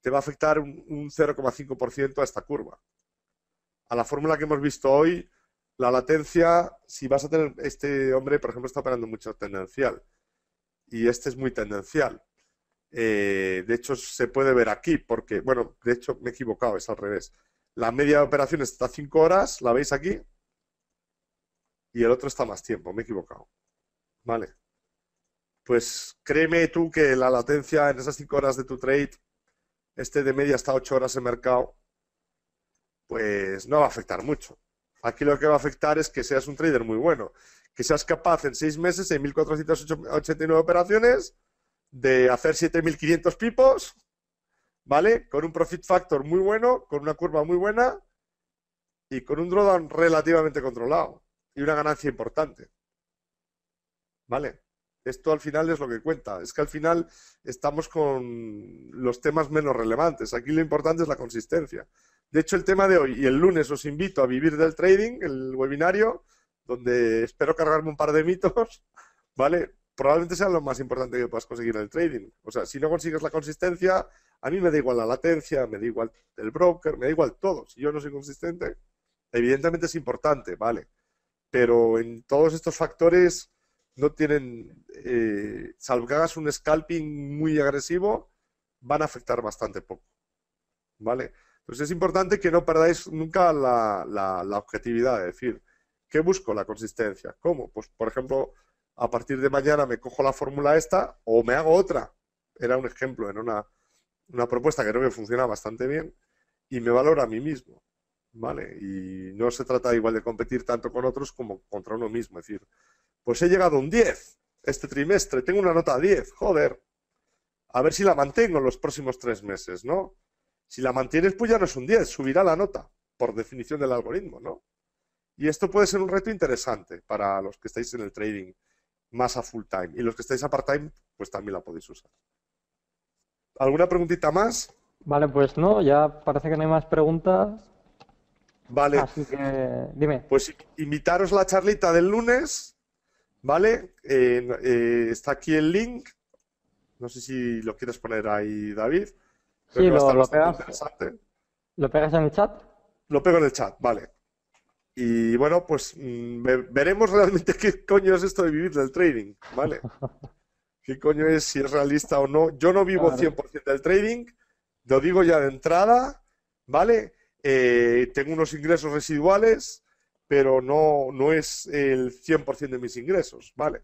te va a afectar un, 0,5% a esta curva. A la fórmula que hemos visto hoy, la latencia, si vas a tener, este hombre, por ejemplo, está operando mucho tendencial. Y este es muy tendencial. Eh, de hecho, se puede ver aquí, porque, bueno, de hecho me he equivocado, es al revés. La media de operación está cinco horas, la veis aquí, y el otro está más tiempo, me he equivocado. Vale. Pues créeme tú que la latencia en esas cinco horas de tu trade, este de media hasta 8 horas en mercado, pues no va a afectar mucho. Aquí lo que va a afectar es que seas un trader muy bueno, que seas capaz en seis meses, en 1489 operaciones, de hacer 7.500 pipos, ¿vale? Con un profit factor muy bueno, con una curva muy buena y con un drawdown relativamente controlado y una ganancia importante. ¿Vale? Esto al final es lo que cuenta. Es que al final estamos con los temas menos relevantes. Aquí lo importante es la consistencia. De hecho, el tema de hoy y el lunes os invito a vivir del trading, el webinario, donde espero cargarme un par de mitos, ¿vale? probablemente sea lo más importante que puedas conseguir en el trading. O sea, si no consigues la consistencia, a mí me da igual la latencia, me da igual el broker, me da igual todo. Si yo no soy consistente, evidentemente es importante, ¿vale? Pero en todos estos factores no tienen, eh, salvo que hagas un scalping muy agresivo, van a afectar bastante poco, ¿vale? Entonces es importante que no perdáis nunca la, objetividad, de decir, ¿qué busco? La consistencia. ¿Cómo? Pues, por ejemplo, a partir de mañana me cojo la fórmula esta o me hago otra. Era un ejemplo, en una, propuesta que creo que funciona bastante bien y me valora a mí mismo. ¿Vale? Y no se trata igual de competir tanto con otros como contra uno mismo. Es decir, pues he llegado a un 10 este trimestre, tengo una nota 10, joder. A ver si la mantengo en los próximos tres meses, ¿no? Si la mantienes, pues ya no es un 10, subirá la nota, por definición del algoritmo, ¿no? Y esto puede ser un reto interesante para los que estáis en el trading más a full time. Y los que estáis a part time, pues también la podéis usar. ¿Alguna preguntita más? Vale, pues no, ya parece que no hay más preguntas. Vale. Así que, dime. Pues invitaros la charlita del lunes, ¿vale? Eh, está aquí el link. No sé si lo quieres poner ahí, David. sí, lo, pegas, ¿Lo pegas en el chat? Lo pego en el chat, vale. Y bueno, pues mm, veremos realmente qué coño es esto de vivir del trading, ¿vale? ¿Qué coño es, si es realista o no? Yo no vivo 100% del trading, lo digo ya de entrada, ¿vale? Eh, tengo unos ingresos residuales, pero no, no es el 100% de mis ingresos, ¿vale?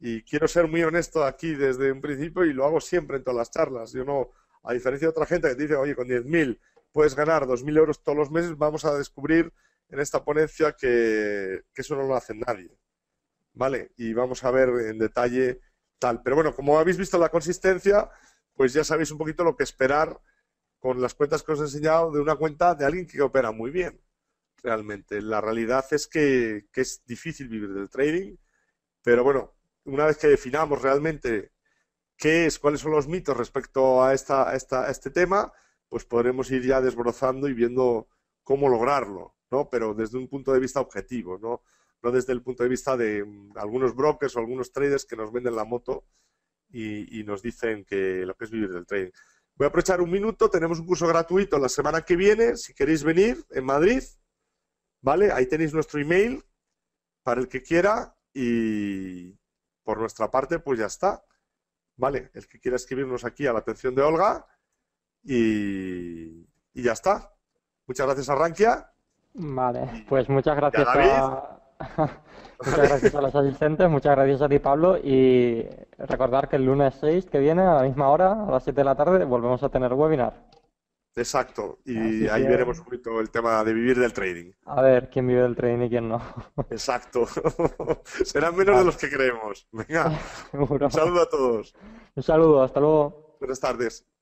Y quiero ser muy honesto aquí desde un principio y lo hago siempre en todas las charlas. Yo no, a diferencia de otra gente que te dice, oye, con 10.000 puedes ganar 2.000 euros todos los meses, vamos a descubrir en esta ponencia que, eso no lo hace nadie. ¿Vale? Y vamos a ver en detalle tal. Pero bueno, como habéis visto la consistencia, pues ya sabéis un poquito lo que esperar con las cuentas que os he enseñado de una cuenta de alguien que opera muy bien, realmente. La realidad es que, que, es difícil vivir del trading, pero bueno, una vez que definamos realmente qué es, cuáles son los mitos respecto a, esta, a este tema, pues podremos ir ya desbrozando y viendo cómo lograrlo. ¿no? Pero desde un punto de vista objetivo, ¿no? No desde el punto de vista de mm, algunos brokers o algunos traders que nos venden la moto y, nos dicen que lo que es vivir del trading. Voy a aprovechar un minuto, tenemos un curso gratuito la semana que viene, si queréis venir en Madrid, ¿vale? Ahí tenéis nuestro email para el que quiera y por nuestra parte pues ya está, ¿vale? El que quiera escribirnos aquí a la atención de Olga y, y ya está. Muchas gracias a Rankia. Vale, pues muchas gracias a, muchas gracias a los asistentes, muchas gracias a ti Pablo y recordar que el lunes 6 que viene a la misma hora, a las 7 de la tarde, volvemos a tener webinar. Exacto, y ahí veremos un poquito el tema de vivir del trading. A ver, quién vive del trading y quién no. Exacto, serán menos de los que creemos. Venga, un saludo a todos. Un saludo, hasta luego. Buenas tardes.